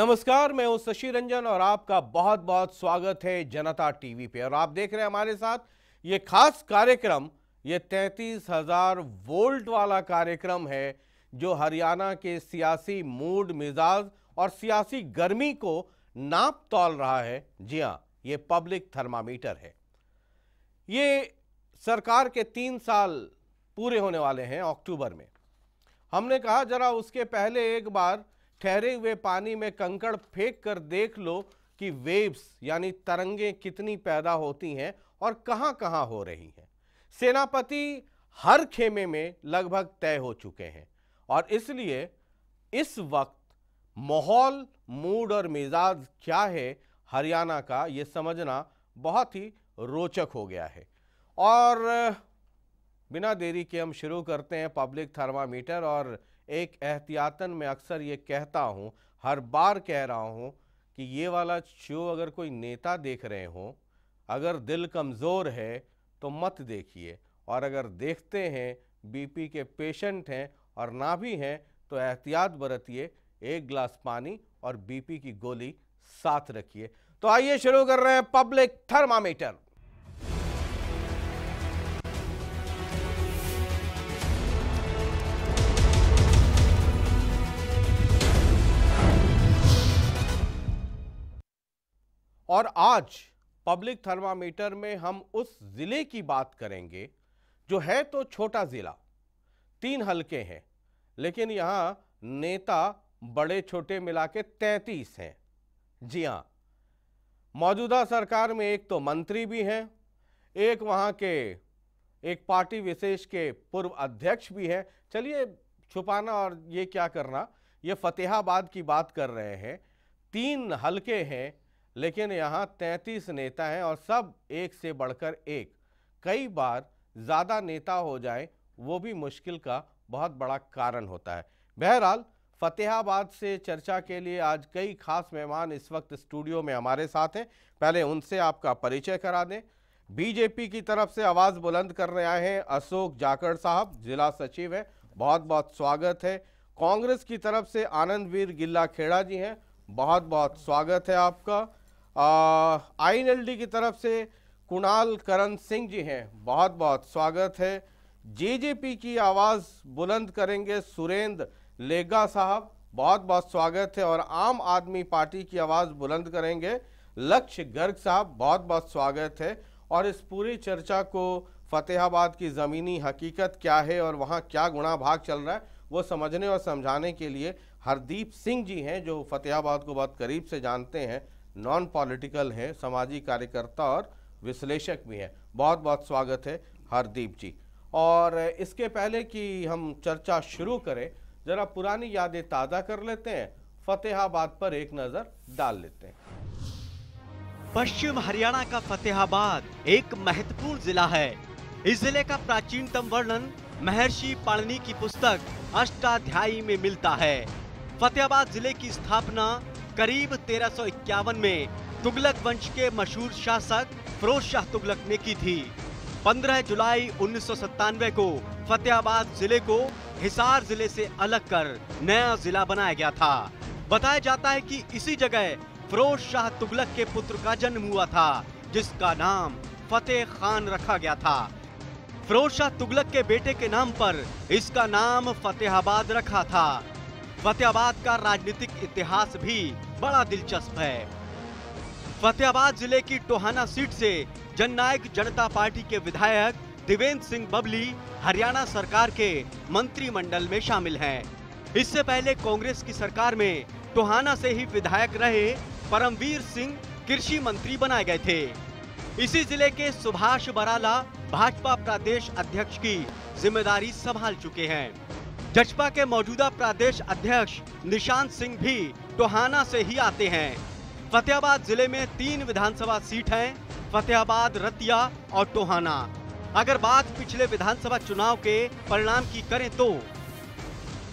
नमस्कार मैं हूं शशि रंजन और आपका बहुत बहुत स्वागत है जनता टीवी पे और आप देख रहे हैं हमारे साथ ये खास कार्यक्रम ये तैतीस हजार वोल्ट वाला कार्यक्रम है जो हरियाणा के सियासी मूड मिजाज और सियासी गर्मी को नाप तोल रहा है जी हाँ ये पब्लिक थर्मामीटर है ये सरकार के तीन साल पूरे होने वाले हैं अक्टूबर में हमने कहा जरा उसके पहले एक बार ठहरे हुए पानी में कंकड़ फेंक कर देख लो कि वेव्स यानी तरंगे कितनी पैदा होती हैं और कहां कहां हो रही हैं सेनापति हर खेमे में लगभग तय हो चुके हैं और इसलिए इस वक्त माहौल मूड और मिजाज क्या है हरियाणा का ये समझना बहुत ही रोचक हो गया है और बिना देरी के हम शुरू करते हैं पब्लिक थर्मामीटर और एक एहतियातन मैं अक्सर ये कहता हूँ हर बार कह रहा हूँ कि ये वाला शो अगर कोई नेता देख रहे हों अगर दिल कमज़ोर है तो मत देखिए और अगर देखते हैं बीपी के पेशेंट हैं और ना भी हैं तो एहतियात बरतिए एक गिलास पानी और बीपी की गोली साथ रखिए तो आइए शुरू कर रहे हैं पब्लिक थर्मामीटर और आज पब्लिक थर्मामीटर में हम उस ज़िले की बात करेंगे जो है तो छोटा ज़िला तीन हलके हैं लेकिन यहाँ नेता बड़े छोटे मिला के तैतीस हैं जी हाँ मौजूदा सरकार में एक तो मंत्री भी हैं एक वहाँ के एक पार्टी विशेष के पूर्व अध्यक्ष भी हैं चलिए छुपाना और ये क्या करना ये फतेहाबाद की बात कर रहे हैं तीन हलके हैं लेकिन यहाँ 33 नेता हैं और सब एक से बढ़कर एक कई बार ज़्यादा नेता हो जाए वो भी मुश्किल का बहुत बड़ा कारण होता है बहरहाल फतेहाबाद से चर्चा के लिए आज कई खास मेहमान इस वक्त स्टूडियो में हमारे साथ हैं पहले उनसे आपका परिचय करा दें बीजेपी की तरफ से आवाज़ बुलंद कर रहे आए हैं अशोक जाकड़ साहब जिला सचिव हैं बहुत बहुत स्वागत है कांग्रेस की तरफ से आनंदवीर गिल्ला खेड़ा जी हैं बहुत बहुत स्वागत है आपका आईएनएलडी की तरफ से कुणाल करण सिंह जी हैं बहुत बहुत स्वागत है जेजेपी की आवाज़ बुलंद करेंगे सुरेंद्र लेगा साहब बहुत बहुत स्वागत है और आम आदमी पार्टी की आवाज़ बुलंद करेंगे लक्ष्य गर्ग साहब बहुत बहुत स्वागत है और इस पूरी चर्चा को फतेहाबाद की ज़मीनी हकीकत क्या है और वहाँ क्या गुणा भाग चल रहा है वो समझने और समझाने के लिए हरदीप सिंह जी हैं जो फतेहाबाद को बहुत करीब से जानते हैं नॉन पॉलिटिकल हैं सामाजिक कार्यकर्ता और विश्लेषक भी हैं बहुत बहुत स्वागत है हरदीप जी और इसके पहले कि हम चर्चा शुरू करें ज़रा पुरानी यादें ताज़ा कर लेते हैं फतेहाबाद पर एक नज़र डाल लेते हैं पश्चिम हरियाणा का फतेहाबाद एक महत्वपूर्ण जिला है इस जिले का प्राचीनतम वर्णन महर्षि पाणनी की पुस्तक अष्टाध्यायी में मिलता है फतेहाबाद जिले की स्थापना करीब तेरह में तुगलक वंश के मशहूर शासक फरोज शाह तुगलक ने की थी 15 जुलाई उन्नीस को फतेहाबाद जिले को हिसार जिले से अलग कर नया जिला बनाया गया था बताया जाता है कि इसी जगह फरोज शाह तुगलक के पुत्र का जन्म हुआ था जिसका नाम फतेह खान रखा गया था फरोज शाह तुगलक के बेटे के नाम पर इसका नाम फतेहाबाद रखा था फतेहाबाद का राजनीतिक इतिहास भी बड़ा दिलचस्प है फतेहाबाद जिले की टोहाना सीट से जननायक जनता पार्टी के विधायक देवेंद्र सिंह बबली हरियाणा सरकार के मंत्रिमंडल में शामिल हैं। इससे पहले कांग्रेस की सरकार में टोहाना से ही विधायक रहे परमवीर सिंह कृषि मंत्री बनाए गए थे इसी जिले के सुभाष बराला भाजपा प्रदेश अध्यक्ष की जिम्मेदारी संभाल चुके हैं जजपा के मौजूदा प्रदेश अध्यक्ष निशांत सिंह भी टोहाना से ही आते हैं फतेहाबाद जिले में तीन विधानसभा सीट हैं फतेहाबाद रतिया और टोहाना अगर बात पिछले विधानसभा चुनाव के परिणाम की करें तो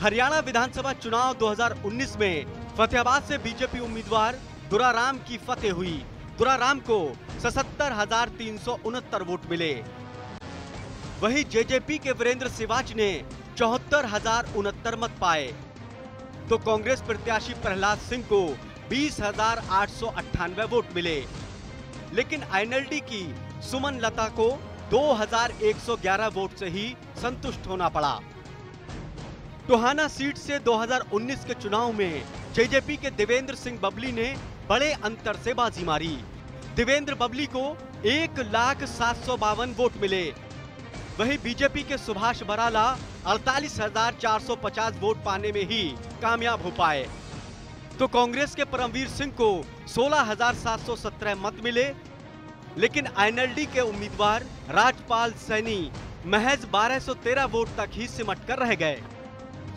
हरियाणा विधानसभा चुनाव 2019 में फतेहाबाद से बीजेपी उम्मीदवार दुराराम की फतेह हुई दुराराम को सतर हजार तीन सौ उनहत्तर वोट मिले वही जेजेपी के वीरेंद्र सिवाच ने चौहत्तर हजार उनहत्तर मत पाए तो कांग्रेस प्रत्याशी प्रहलाद सिंह को बीस हजार आठ सौ अट्ठानवे वोट मिले लेकिन आईएनएलडी की सुमन लता को 2111 वोट से ही संतुष्ट होना पड़ा टोहाना सीट से 2019 के चुनाव में जेजेपी के देवेंद्र सिंह बबली ने बड़े अंतर से बाजी मारी देवेंद्र बबली को एक लाख सात सौ बावन वोट मिले वहीं बीजेपी के सुभाष बराला अड़तालीस हजार चार सौ पचास वोट पाने में ही कामयाब हो पाए तो कांग्रेस के परमवीर सिंह को सोलह हजार सात सौ सत्रह मत मिले लेकिन एनएलडी के उम्मीदवार राजपाल सैनी महज 1213 वोट तक ही सिमट कर रह गए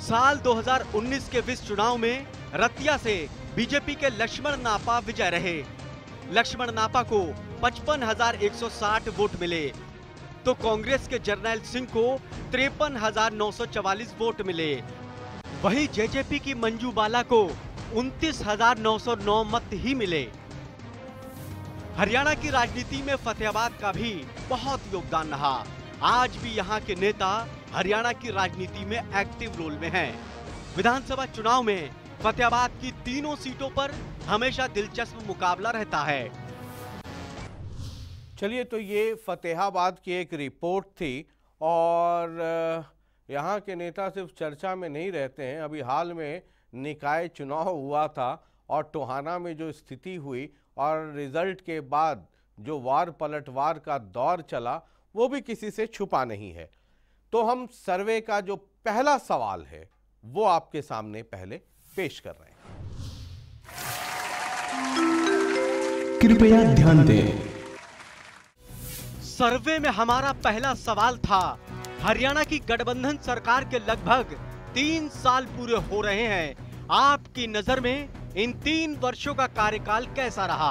साल 2019 के विश्व चुनाव में रतिया से बीजेपी के लक्ष्मण नापा विजय रहे लक्ष्मण नापा को 55,160 वोट मिले तो कांग्रेस के जर्नैल सिंह को तिरपन वोट मिले वहीं जेजेपी की मंजू बाला को उनतीस मत ही मिले हरियाणा की राजनीति में फतेहाबाद का भी बहुत योगदान रहा आज भी यहाँ के नेता हरियाणा की राजनीति में एक्टिव रोल में हैं। विधानसभा चुनाव में फतेहाबाद की तीनों सीटों पर हमेशा दिलचस्प मुकाबला रहता है चलिए तो ये फतेहाबाद की एक रिपोर्ट थी और यहाँ के नेता सिर्फ चर्चा में नहीं रहते हैं अभी हाल में निकाय चुनाव हुआ था और टोहाना में जो स्थिति हुई और रिजल्ट के बाद जो वार पलटवार का दौर चला वो भी किसी से छुपा नहीं है तो हम सर्वे का जो पहला सवाल है वो आपके सामने पहले पेश कर रहे हैं कृपया ध्यान दें सर्वे में हमारा पहला सवाल था हरियाणा की गठबंधन सरकार के लगभग तीन साल पूरे हो रहे हैं आपकी नजर में इन तीन वर्षों का कार्यकाल कैसा रहा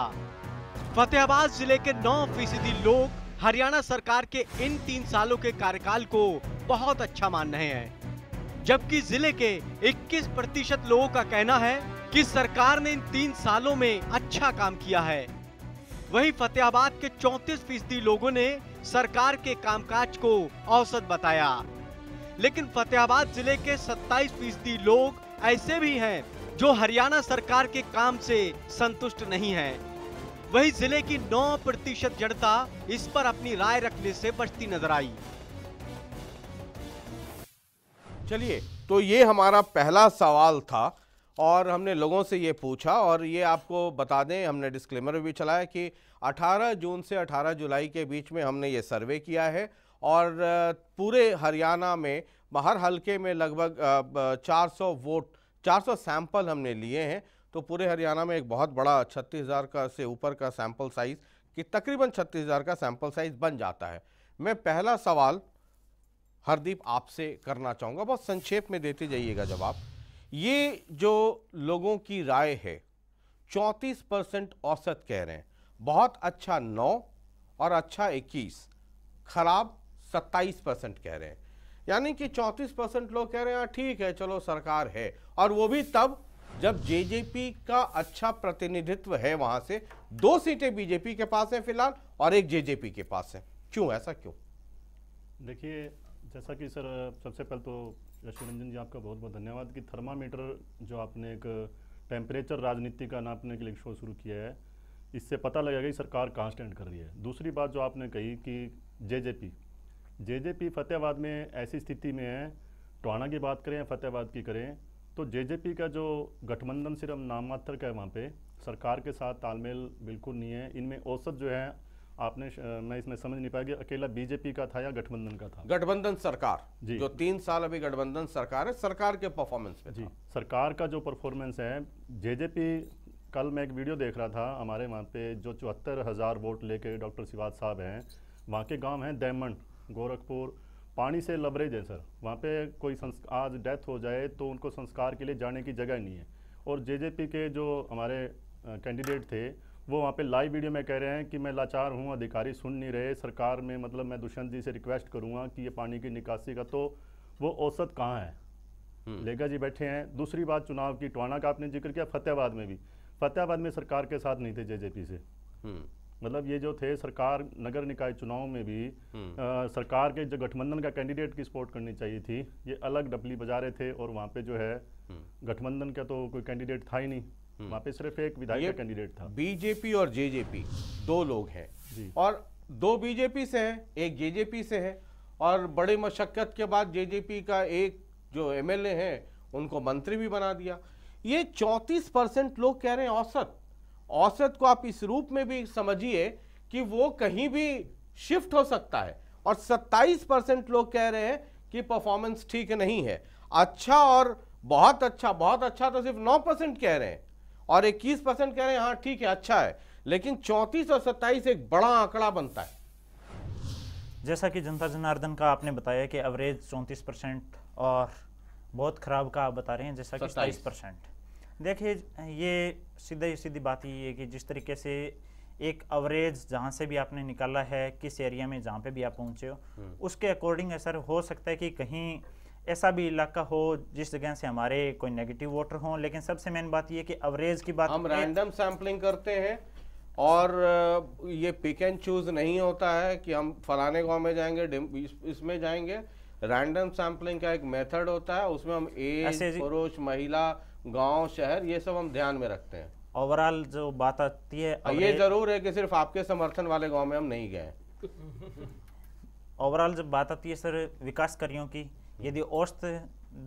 फतेहाबाद जिले के 9 फीसदी लोग हरियाणा सरकार के इन तीन सालों के कार्यकाल को बहुत अच्छा मान रहे हैं जबकि जिले के 21 प्रतिशत लोगों का कहना है कि सरकार ने इन तीन सालों में अच्छा काम किया है वहीं फतेहाबाद के 34 फीसदी लोगों ने सरकार के कामकाज को औसत बताया लेकिन फतेहाबाद जिले के 27 फीसदी लोग ऐसे भी हैं जो हरियाणा सरकार के काम से संतुष्ट नहीं हैं। वहीं जिले की 9 प्रतिशत जनता इस पर अपनी राय रखने से बचती नजर आई चलिए तो ये हमारा पहला सवाल था और हमने लोगों से ये पूछा और ये आपको बता दें हमने डिस्क्लेमर भी चलाया कि 18 जून से 18 जुलाई के बीच में हमने ये सर्वे किया है और पूरे हरियाणा में हर हल्के में लगभग 400 वोट 400 सैंपल हमने लिए हैं तो पूरे हरियाणा में एक बहुत बड़ा छत्तीस हज़ार का से ऊपर का सैंपल साइज़ कि तकरीबन छत्तीस हज़ार का सैंपल साइज़ बन जाता है मैं पहला सवाल हरदीप आपसे करना चाहूँगा बहुत संक्षेप में देते जाइएगा जवाब ये जो लोगों की राय है 34 परसेंट औसत कह रहे हैं बहुत अच्छा नौ और अच्छा इक्कीस खराब सत्ताईस परसेंट कह रहे हैं यानी कि चौंतीस परसेंट लोग कह रहे हैं हाँ, ठीक है चलो सरकार है और वो भी तब जब जेजेपी का अच्छा प्रतिनिधित्व है वहां से दो सीटें बीजेपी के पास है फिलहाल और एक जेजेपी के पास है क्यों ऐसा क्यों देखिए जैसा कि सर सबसे पहले तो लक्ष्मी रंजन जी आपका बहुत बहुत धन्यवाद कि थर्मामीटर जो आपने एक टेम्परेचर राजनीति का नापने के लिए शो शुरू किया है इससे पता लगेगा कि सरकार कहाँ स्टैंड कर रही है दूसरी बात जो आपने कही कि जेजेपी जेजेपी फतेहाबाद में ऐसी स्थिति में है टोहाना की बात करें फतेहाबाद की करें तो जेजेपी का जो गठबंधन सिर्फ नाम मात्र का है वहाँ पे सरकार के साथ तालमेल बिल्कुल नहीं है इनमें औसत जो है आपने मैं इसमें समझ नहीं पाया कि अकेला बीजेपी का था या गठबंधन का था गठबंधन सरकार जी जो तीन साल अभी गठबंधन सरकार है सरकार के परफॉर्मेंस पे जी सरकार का जो परफॉर्मेंस है जेजेपी कल मैं एक वीडियो देख रहा था हमारे वहाँ पे जो चौहत्तर हज़ार वोट लेके डॉक्टर शिवाज साहब हैं वहाँ के गाँव हैं दैमंड गोरखपुर पानी से लबरेज है सर वहाँ पे कोई आज डेथ हो जाए तो उनको संस्कार के लिए जाने की जगह नहीं है और जेजेपी के जो हमारे कैंडिडेट थे वो वहाँ पे लाइव वीडियो में कह रहे हैं कि मैं लाचार हूँ अधिकारी सुन नहीं रहे सरकार में मतलब मैं दुष्यंत जी से रिक्वेस्ट करूँगा कि ये पानी की निकासी का तो वो औसत कहाँ है हम्म। लेगा जी बैठे हैं दूसरी बात चुनाव की टोहाना का आपने जिक्र किया फतेहाबाद में भी फतेहाबाद में सरकार के साथ नहीं थे जेजेपी से हम्म। मतलब ये जो थे सरकार नगर निकाय चुनाव में भी आ, हम्म। सरकार के जो गठबंधन का कैंडिडेट की सपोर्ट करनी चाहिए थी ये अलग डपली बजा रहे थे और वहाँ पे जो है गठबंधन का तो कोई कैंडिडेट था ही नहीं हम्म। वहां पे सिर्फ एक विधायक कैंडिडेट था बीजेपी और जेजेपी दो लोग हैं और दो बीजेपी से हैं एक जेजेपी से है और बड़े मशक्क़त के बाद जेजेपी का एक जो एमएलए हैं उनको मंत्री भी बना दिया ये 34 परसेंट लोग कह रहे हैं औसत औसत को आप इस रूप में भी समझिए कि वो कहीं भी शिफ्ट हो सकता है और 27 परसेंट लोग कह रहे हैं कि परफॉर्मेंस ठीक नहीं है अच्छा और बहुत अच्छा बहुत अच्छा तो सिर्फ 9 परसेंट कह रहे हैं और 21 परसेंट कह रहे हैं हाँ ठीक है अच्छा है लेकिन चौंतीस और सत्ताईस एक बड़ा आंकड़ा बनता है जैसा कि जनता जनार्दन का आपने बताया कि एवरेज चौंतीस परसेंट और बहुत ख़राब का आप बता रहे हैं जैसा कि सत्ताईस परसेंट देखिए ये सीधा सीधी बात ही है कि जिस तरीके से एक एवरेज जहाँ से भी आपने निकाला है किस एरिया में जहाँ पे भी आप पहुँचे हो हम्म। उसके अकॉर्डिंग असर हो सकता है कि कहीं ऐसा भी इलाका हो जिस जगह से हमारे कोई नेगेटिव वोटर हो लेकिन सबसे मेन बात ये कि अवरेज की बात हम रैंडम सैम्पलिंग करते हैं और ये पिक एंड चूज नहीं होता है कि हम फलाने गांव में जाएंगे इसमें जाएंगे रैंडम सैम्पलिंग का एक मेथड होता है उसमें हम एज पुरुष महिला गांव शहर ये सब हम ध्यान में रखते हैं ओवरऑल जो बात आती है ये जरूर है कि सिर्फ आपके समर्थन वाले गाँव में हम नहीं गए ओवरऑल जब बात आती है सर विकास कार्यों की यदि औस्त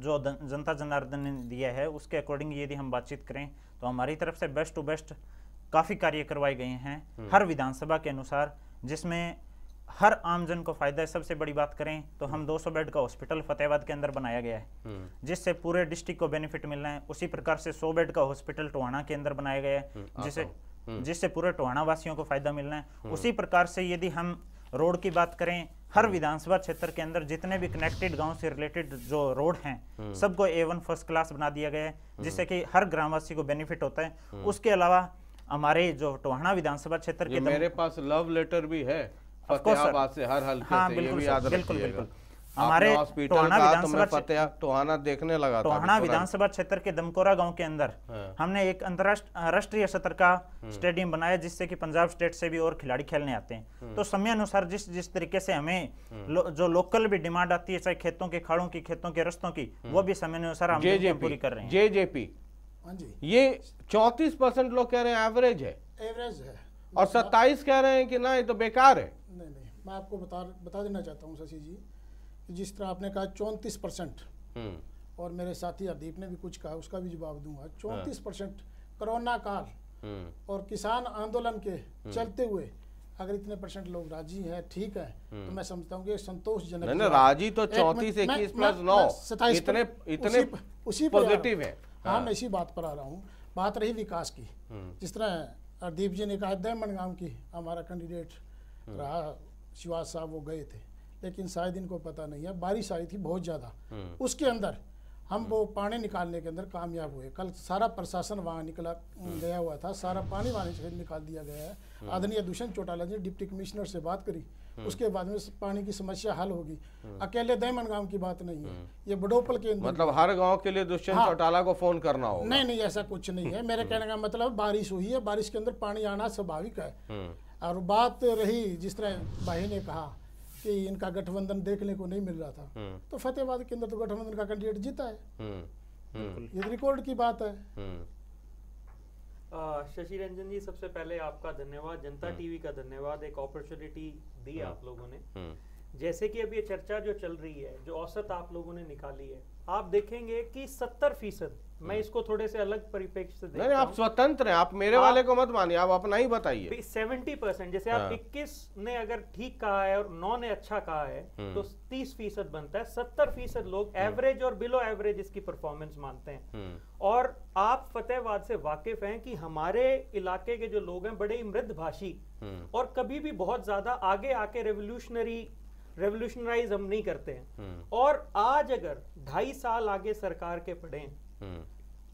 जो जनता जनार्दन ने दिया है उसके अकॉर्डिंग यदि हम बातचीत करें तो हमारी तरफ से बेस्ट टू बेस्ट काफ़ी कार्य करवाए गए हैं हम्म। हर विधानसभा के अनुसार जिसमें हर आमजन को फायदा है सबसे बड़ी बात करें तो हम 200 हम्म। बेड का हॉस्पिटल फतेहाबाद के अंदर बनाया गया है हम्म। जिससे पूरे डिस्ट्रिक्ट को बेनिफिट मिल मिलना है उसी प्रकार से 100 बेड का हॉस्पिटल टोहाना के अंदर बनाया गया है जिससे जिससे पूरे टोहाना वासियों को फायदा मिलना है उसी प्रकार से यदि हम रोड की बात करें हर हम्म। विधानसभा क्षेत्र के अंदर जितने भी कनेक्टेड गांव से रिलेटेड जो रोड हैं हम्म। सबको ए वन फर्स्ट क्लास बना दिया गया है हम्म। जिससे कि हर ग्रामवासी को बेनिफिट होता है उसके अलावा हमारे जो टोहाना विधानसभा क्षेत्र के मेरे पास लव लेटर भी है से हर हल हाँ बिल्कुल बिल्कुल बिल्कुल हमारे टोहाना देखने लगा टोहाना विधानसभा क्षेत्र के दमकोरा गांव के अंदर हाँ। हमने एक अंतरराष्ट्रीय सत्र का हम्म। स्टेडियम बनाया जिससे कि पंजाब स्टेट से भी और खिलाड़ी खेलने आते हैं हम्म। तो समय अनुसार जिस जिस तरीके से हमें हम्म। लो, जो लोकल भी डिमांड आती है चाहे खेतों के खाड़ों की खेतों के रस्तों की वो भी समय अनुसार हम पूरी कर रहे हैं जेजेपी हाँ ये चौतीस परसेंट लोग कह रहे हैं एवरेज है एवरेज है और सत्ताईस कह रहे हैं कि ना ये तो बेकार है नहीं नहीं मैं आपको बता बता देना चाहता हूँ शशि जी जिस तरह आपने कहा चौंतीस परसेंट हम्म। और मेरे साथी अदीप ने भी कुछ कहा उसका भी जवाब दूंगा हाँ। चौंतीस परसेंट कोरोना काल हम्म। और किसान आंदोलन के हम्म। चलते हुए अगर इतने परसेंट लोग राजी हैं ठीक है तो मैं समझता हूँ कि संतोषजनक राजी तो चौंतीस इक्कीस प्लस नौ इतने इतने उसी, पॉजिटिव है हाँ, हाँ मैं इसी बात पर आ रहा हूँ बात रही विकास की जिस तरह अरदीप जी ने कहा दमनगाम की हमारा कैंडिडेट रहा शिवाज साहब वो गए थे लेकिन शायद इनको पता नहीं है बारिश आई थी बहुत ज़्यादा हम्म। उसके अंदर हम वो हम्म। पानी निकालने के अंदर कामयाब हुए कल सारा प्रशासन वहाँ निकला हम्म। गया हुआ था सारा पानी वहाँ से निकाल दिया गया है आदरणीय दूषण चौटाला जी डिप्टी कमिश्नर से बात करी उसके बाद में पानी की समस्या हल होगी अकेले दैमन गांव की बात नहीं है ये बडोपल के मतलब हर गांव के लिए दुष्यंत हाँ, चौटाला को फोन करना होगा नहीं नहीं ऐसा कुछ नहीं है मेरे कहने का मतलब बारिश हुई है बारिश के अंदर पानी आना स्वाभाविक है और बात रही जिस तरह भाई ने कहा कि इनका गठबंधन देखने को नहीं मिल रहा था हम्म। तो फतेहबाद के अंदर तो गठबंधन का कैंडिडेट जीता है हम्म। हम्म। ये रिकॉर्ड की बात है शशि रंजन जी सबसे पहले आपका धन्यवाद जनता टीवी का धन्यवाद एक अपॉर्चुनिटी दी आप लोगों ने जैसे कि अभी ये चर्चा जो चल रही है जो औसत आप लोगों ने निकाली है आप देखेंगे कि सत्तर फीसद मैं हम्म। इसको थोड़े से अलग परिपेक्ष से नहीं आप स्वतंत्र हैं आप मेरे आप, वाले को मत मानिए आप अपना ही बताइए सेवेंटी परसेंट जैसे आप हाँ। इक्कीस ने अगर ठीक कहा है और नौ ने अच्छा कहा है हम्म। तो तीस फीसद बनता है सत्तर फीसद लोग हम्म। एवरेज और बिलो एवरेज इसकी परफॉर्मेंस मानते हैं और आप फतेहबाद से वाकिफ हैं कि हमारे इलाके के जो लोग हैं बड़े मृदभाषी और कभी भी बहुत ज्यादा आगे आके रेवोल्यूशनरी रेवोल्यूशनराइज हम नहीं करते हैं हम्म। और आज अगर ढाई साल आगे सरकार के पड़े हम्म।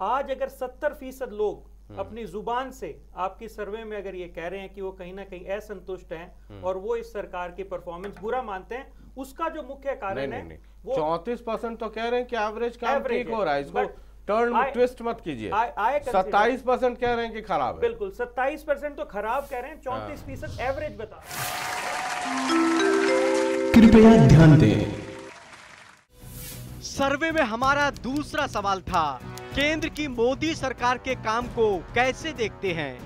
आज अगर सत्तर फीसद लोग हम्म। अपनी जुबान से आपकी सर्वे में अगर ये कह रहे हैं कि वो कहीं ना कहीं असंतुष्ट हैं और वो इस सरकार की परफॉर्मेंस बुरा मानते हैं उसका जो मुख्य कारण नहीं, है वो चौंतीस परसेंट तो कह रहे हैं कि एवरेज काम ठीक हो रहा है इसको टर्न ट्विस्ट मत कीजिए सत्ताईस परसेंट कह रहे हैं कि खराब है बिल्कुल सत्ताईस परसेंट तो खराब कह रहे हैं चौतीस हाँ। फीसद एवरेज बता कृपया ध्यान दें सर्वे में हमारा दूसरा सवाल था केंद्र की मोदी सरकार के काम को कैसे देखते हैं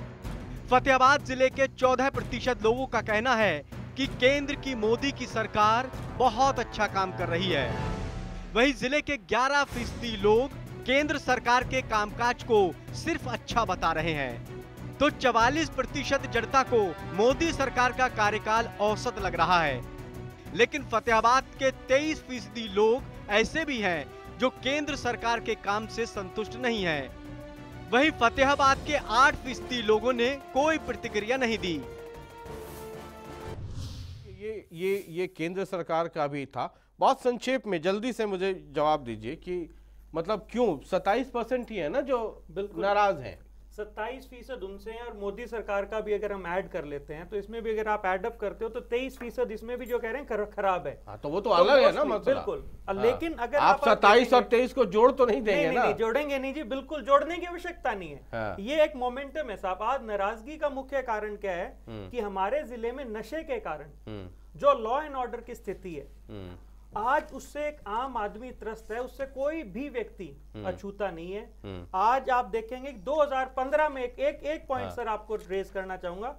फतेहाबाद जिले के 14 प्रतिशत लोगों का कहना है कि केंद्र की मोदी की सरकार बहुत अच्छा काम कर रही है वहीं जिले के 11 फीसदी लोग केंद्र सरकार के कामकाज को सिर्फ अच्छा बता रहे हैं तो 44 प्रतिशत जनता को मोदी सरकार का कार्यकाल औसत लग रहा है लेकिन फतेहाबाद के तेईस फीसदी लोग ऐसे भी हैं जो केंद्र सरकार के काम से संतुष्ट नहीं है वहीं फतेहाबाद के आठ फीसदी लोगों ने कोई प्रतिक्रिया नहीं दी ये ये ये केंद्र सरकार का भी था बहुत संक्षेप में जल्दी से मुझे जवाब दीजिए कि मतलब क्यों 27 परसेंट ही है ना जो नाराज हैं सत्ताईस फीसद उनसे हैं और मोदी सरकार का भी अगर हम ऐड कर लेते हैं तो इसमें भी अगर आप एडअप करते हो तो तेईस फीसद इसमें भी जो कह रहे हैं खराब है आ, हाँ, तो वो तो, तो है ना मतलब बिल्कुल आ, हाँ। लेकिन अगर आप सत्ताईस और तेईस को जोड़ तो नहीं देंगे नहीं, ना? नहीं, जोड़ेंगे नहीं जी बिल्कुल जोड़ने की आवश्यकता नहीं है हाँ। ये एक मोमेंटम है साहब आज नाराजगी का मुख्य कारण क्या है हम्म। की हमारे जिले में नशे के कारण हम्म। जो लॉ एंड ऑर्डर की स्थिति है हम्म। आज उससे एक आम आदमी त्रस्त है उससे कोई भी व्यक्ति हम्म। अछूता नहीं है हम्म। आज आप देखेंगे 2015 में एक एक, एक पॉइंट हाँ। सर आपको रेस करना चाहूंगा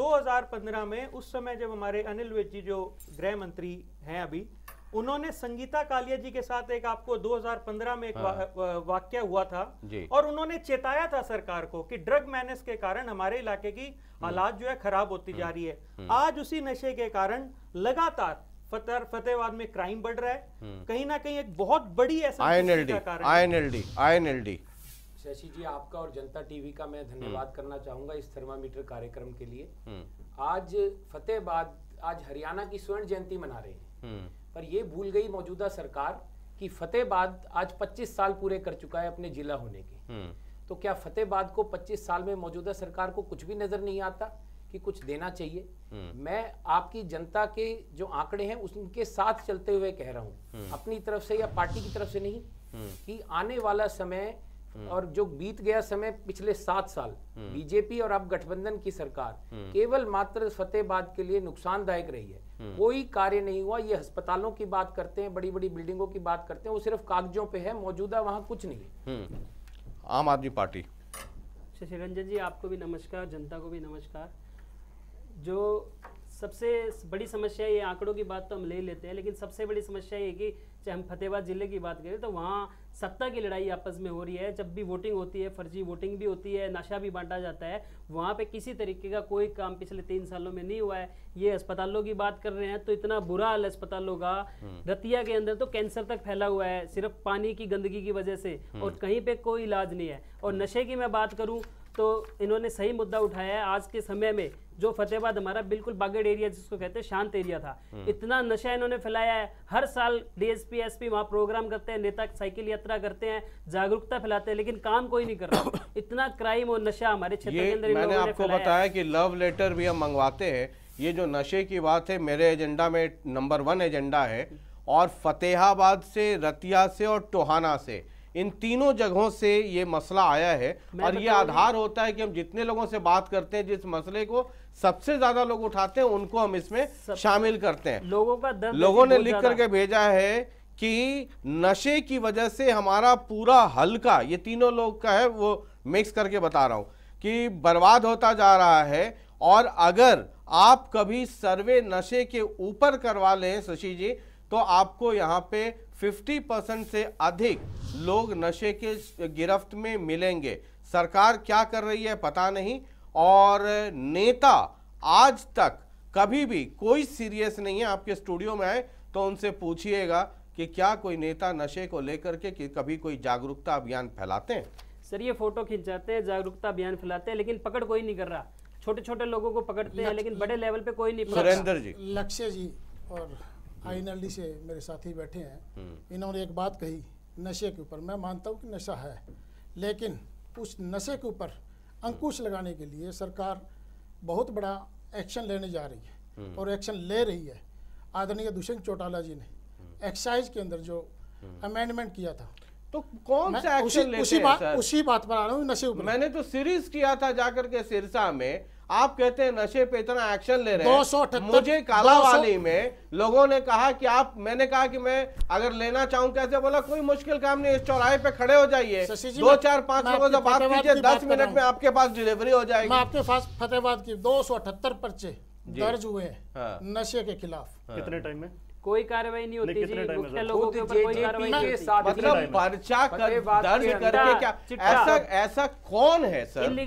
2015 में उस समय जब हमारे अनिल वेद जी जो गृह मंत्री हैं अभी उन्होंने संगीता कालिया जी के साथ एक आपको 2015 में एक हाँ। वा, वाक्य हुआ था और उन्होंने चेताया था सरकार को कि ड्रग मैनेस के कारण हमारे इलाके की हम्म। हालात जो है खराब होती जा रही है आज उसी नशे के कारण लगातार फतेह फतेहबाद में क्राइम बढ़ रहा है हम्म। कहीं ना कहीं एक बहुत बड़ी ऐसा INLD INLD INLD Shashi ji आपका और जनता टीवी का मैं धन्यवाद हम्म। करना चाहूंगा इस थर्मामीटर कार्यक्रम के लिए हम्म। आज फतेहबाद आज हरियाणा की स्वर्ण जयंती मना रहे हैं पर ये भूल गई मौजूदा सरकार कि फतेहबाद आज 25 साल पूरे कर चुका है अपने जिला होने के तो क्या फतेहबाद को 25 साल में मौजूदा सरकार को कुछ भी नजर नहीं आता कि कुछ देना चाहिए हम्म। मैं आपकी जनता के जो आंकड़े हैं उनके साथ चलते हुए कह रहा हूँ हम्म। अपनी तरफ से या पार्टी की तरफ से नहीं हम्म। कि आने वाला समय और जो बीत गया समय पिछले सात साल बीजेपी और अब गठबंधन की सरकार केवल मात्र फतेहबाद के लिए नुकसानदायक रही है कोई कार्य नहीं हुआ ये अस्पतालों की बात करते हैं बड़ी बड़ी बिल्डिंगों की बात करते हैं वो सिर्फ कागजों पे है मौजूदा वहां कुछ नहीं है आम आदमी पार्टी शशि अच्छा, रंजन जी आपको भी नमस्कार जनता को भी नमस्कार जो सबसे बड़ी समस्या ये आंकड़ों की बात तो हम ले लेते हैं लेकिन सबसे बड़ी समस्या ये कि चाहे हम फतेहाबाद ज़िले की बात करें तो वहाँ सत्ता की लड़ाई आपस में हो रही है जब भी वोटिंग होती है फर्जी वोटिंग भी होती है नशा भी बांटा जाता है वहाँ पे किसी तरीके का कोई काम पिछले तीन सालों में नहीं हुआ है ये अस्पतालों की बात कर रहे हैं तो इतना बुरा हाल अस्पतालों का हम्म। रतिया के अंदर तो कैंसर तक फैला हुआ है सिर्फ पानी की गंदगी की वजह से और हम्म। कहीं पर कोई इलाज नहीं है और नशे की मैं बात करूँ तो इन्होंने सही मुद्दा उठाया है आज के समय में जो फतेहबाद हमारा बिल्कुल बागेड़ एरिया जिसको कहते हैं शांत एरिया था हम्म। इतना नशा इन्होंने फैलाया है हर साल डीएसपी एसपी वहाँ प्रोग्राम करते हैं नेता साइकिल यात्रा करते हैं जागरूकता फैलाते हैं लेकिन काम कोई नहीं कर रहा इतना क्राइम और नशा हमारे क्षेत्र के अंदर मैंने आपको बताया कि लव लेटर भी हम मंगवाते हैं ये जो नशे की बात है मेरे एजेंडा में नंबर वन एजेंडा है और फतेहाबाद से रतिया से और टोहाना से इन तीनों जगहों से ये मसला आया है और ये आधार होता है कि हम जितने लोगों से बात करते हैं जिस मसले को सबसे ज्यादा लोग उठाते हैं उनको हम इसमें शामिल करते हैं लोगों का दर्द लोगों ने लिख करके भेजा है कि नशे की वजह से हमारा पूरा हल्का ये तीनों लोग का है वो मिक्स करके बता रहा हूँ कि बर्बाद होता जा रहा है और अगर आप कभी सर्वे नशे के ऊपर करवा लें शशि जी तो आपको यहाँ पे 50 परसेंट से अधिक लोग नशे के गिरफ्त में मिलेंगे सरकार क्या कर रही है पता नहीं और नेता आज तक कभी भी कोई सीरियस नहीं है आपके स्टूडियो में आए तो उनसे पूछिएगा कि क्या कोई नेता नशे को लेकर के कि कभी कोई जागरूकता अभियान फैलाते हैं सर ये फोटो खींच जाते हैं जागरूकता अभियान फैलाते हैं लेकिन पकड़ कोई नहीं कर रहा छोटे छोटे लोगों को पकड़ते हैं लेकिन बड़े लेवल पे कोई नहीं सुरेंद्र जी लक्ष्य जी और आई से मेरे साथी बैठे हैं हम्म। इन्होंने एक बात कही नशे के ऊपर मैं मानता हूँ कि नशा है लेकिन उस नशे के ऊपर अंकुश लगाने के लिए सरकार बहुत बड़ा एक्शन लेने जा रही है हम्म। और एक्शन ले रही है आदरणीय दुष्यंत चौटाला जी ने हम्म। एक्साइज के अंदर जो अमेंडमेंट किया था तो कौन सा उसी, उसी, बात, उसी बात पर आ रहा हूँ नशे ऊपर मैंने तो सीरीज किया था जाकर के सिरसा में आप कहते हैं नशे पे इतना एक्शन ले रहे हैं मुझे कालावाली में लोगों ने कहा कि आप मैंने कहा कि मैं अगर लेना चाहूँ कैसे बोला कोई मुश्किल काम नहीं इस चौराहे पे खड़े हो जाइए दो चार पांच लोगों से बात कीजिए दस मिनट में आपके पास डिलीवरी हो जाएगी आपके पास फतेहबाद की दो पर्चे दर्ज हुए हाँ। नशे के खिलाफ कितने हाँ। टाइम में कोई कार्रवाई नहीं होती जी मुख्य लोगों के ऊपर कोई कार्रवाई नहीं होती मतलब पर्चा कर दर्ज करके क्या ऐसा ऐसा कौन है सर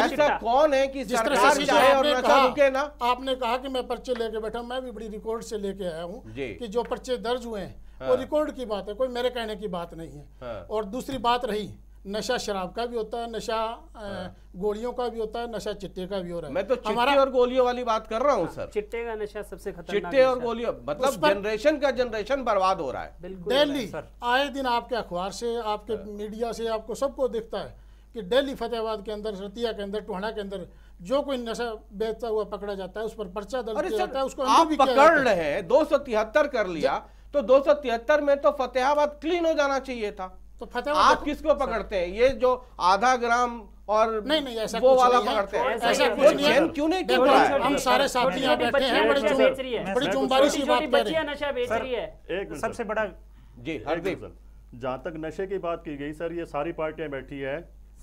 ऐसा कौन है कि सरकार चाहे और नशा रुके ना आपने कहा कि मैं पर्चे लेके बैठा मैं भी बड़ी रिकॉर्ड से लेके आया हूँ कि जो पर्चे दर्ज हुए हैं वो रिकॉर्ड हाँ। की बात है कोई मेरे कहने की बात नहीं है हाँ। और दूसरी बात रही नशा शराब का भी होता है नशा हाँ। गोलियों का भी होता है नशा चिट्टे का भी हो रहा है मैं तो चिट्टे और गोलियों वाली बात कर रहा हूँ सर चिट्टे का नशा सबसे खतरनाक चिट्टे और गोलियों मतलब जनरेशन का जनरेशन बर्बाद हो रहा है दिल्ली आए दिन आपके अखबार से आपके हाँ। मीडिया से आपको सबको दिखता है कि दिल्ली फतेहाबाद के अंदर रतिया के अंदर टोहना के अंदर जो कोई नशा बेचता हुआ पकड़ा जाता है उस पर पर्चा दर्ज किया जाता है उसको आप पकड़ रहे हैं दो कर लिया तो दो में तो फतेहाबाद क्लीन हो जाना चाहिए था तो फतेह आप किसको पकड़ते हैं ये जो आधा ग्राम और नहीं नहीं ऐसा वो वाला पकड़ते हैं ऐसा कुछ नहीं है क्यों नहीं क्यों है हम सारे साथी यहाँ बैठे हैं बड़ी बड़ी चुम्बारी सी बात कर रही है एक सबसे बड़ा जी हरदीप जहाँ तक नशे की बात की गई सर ये सारी पार्टियां बैठी है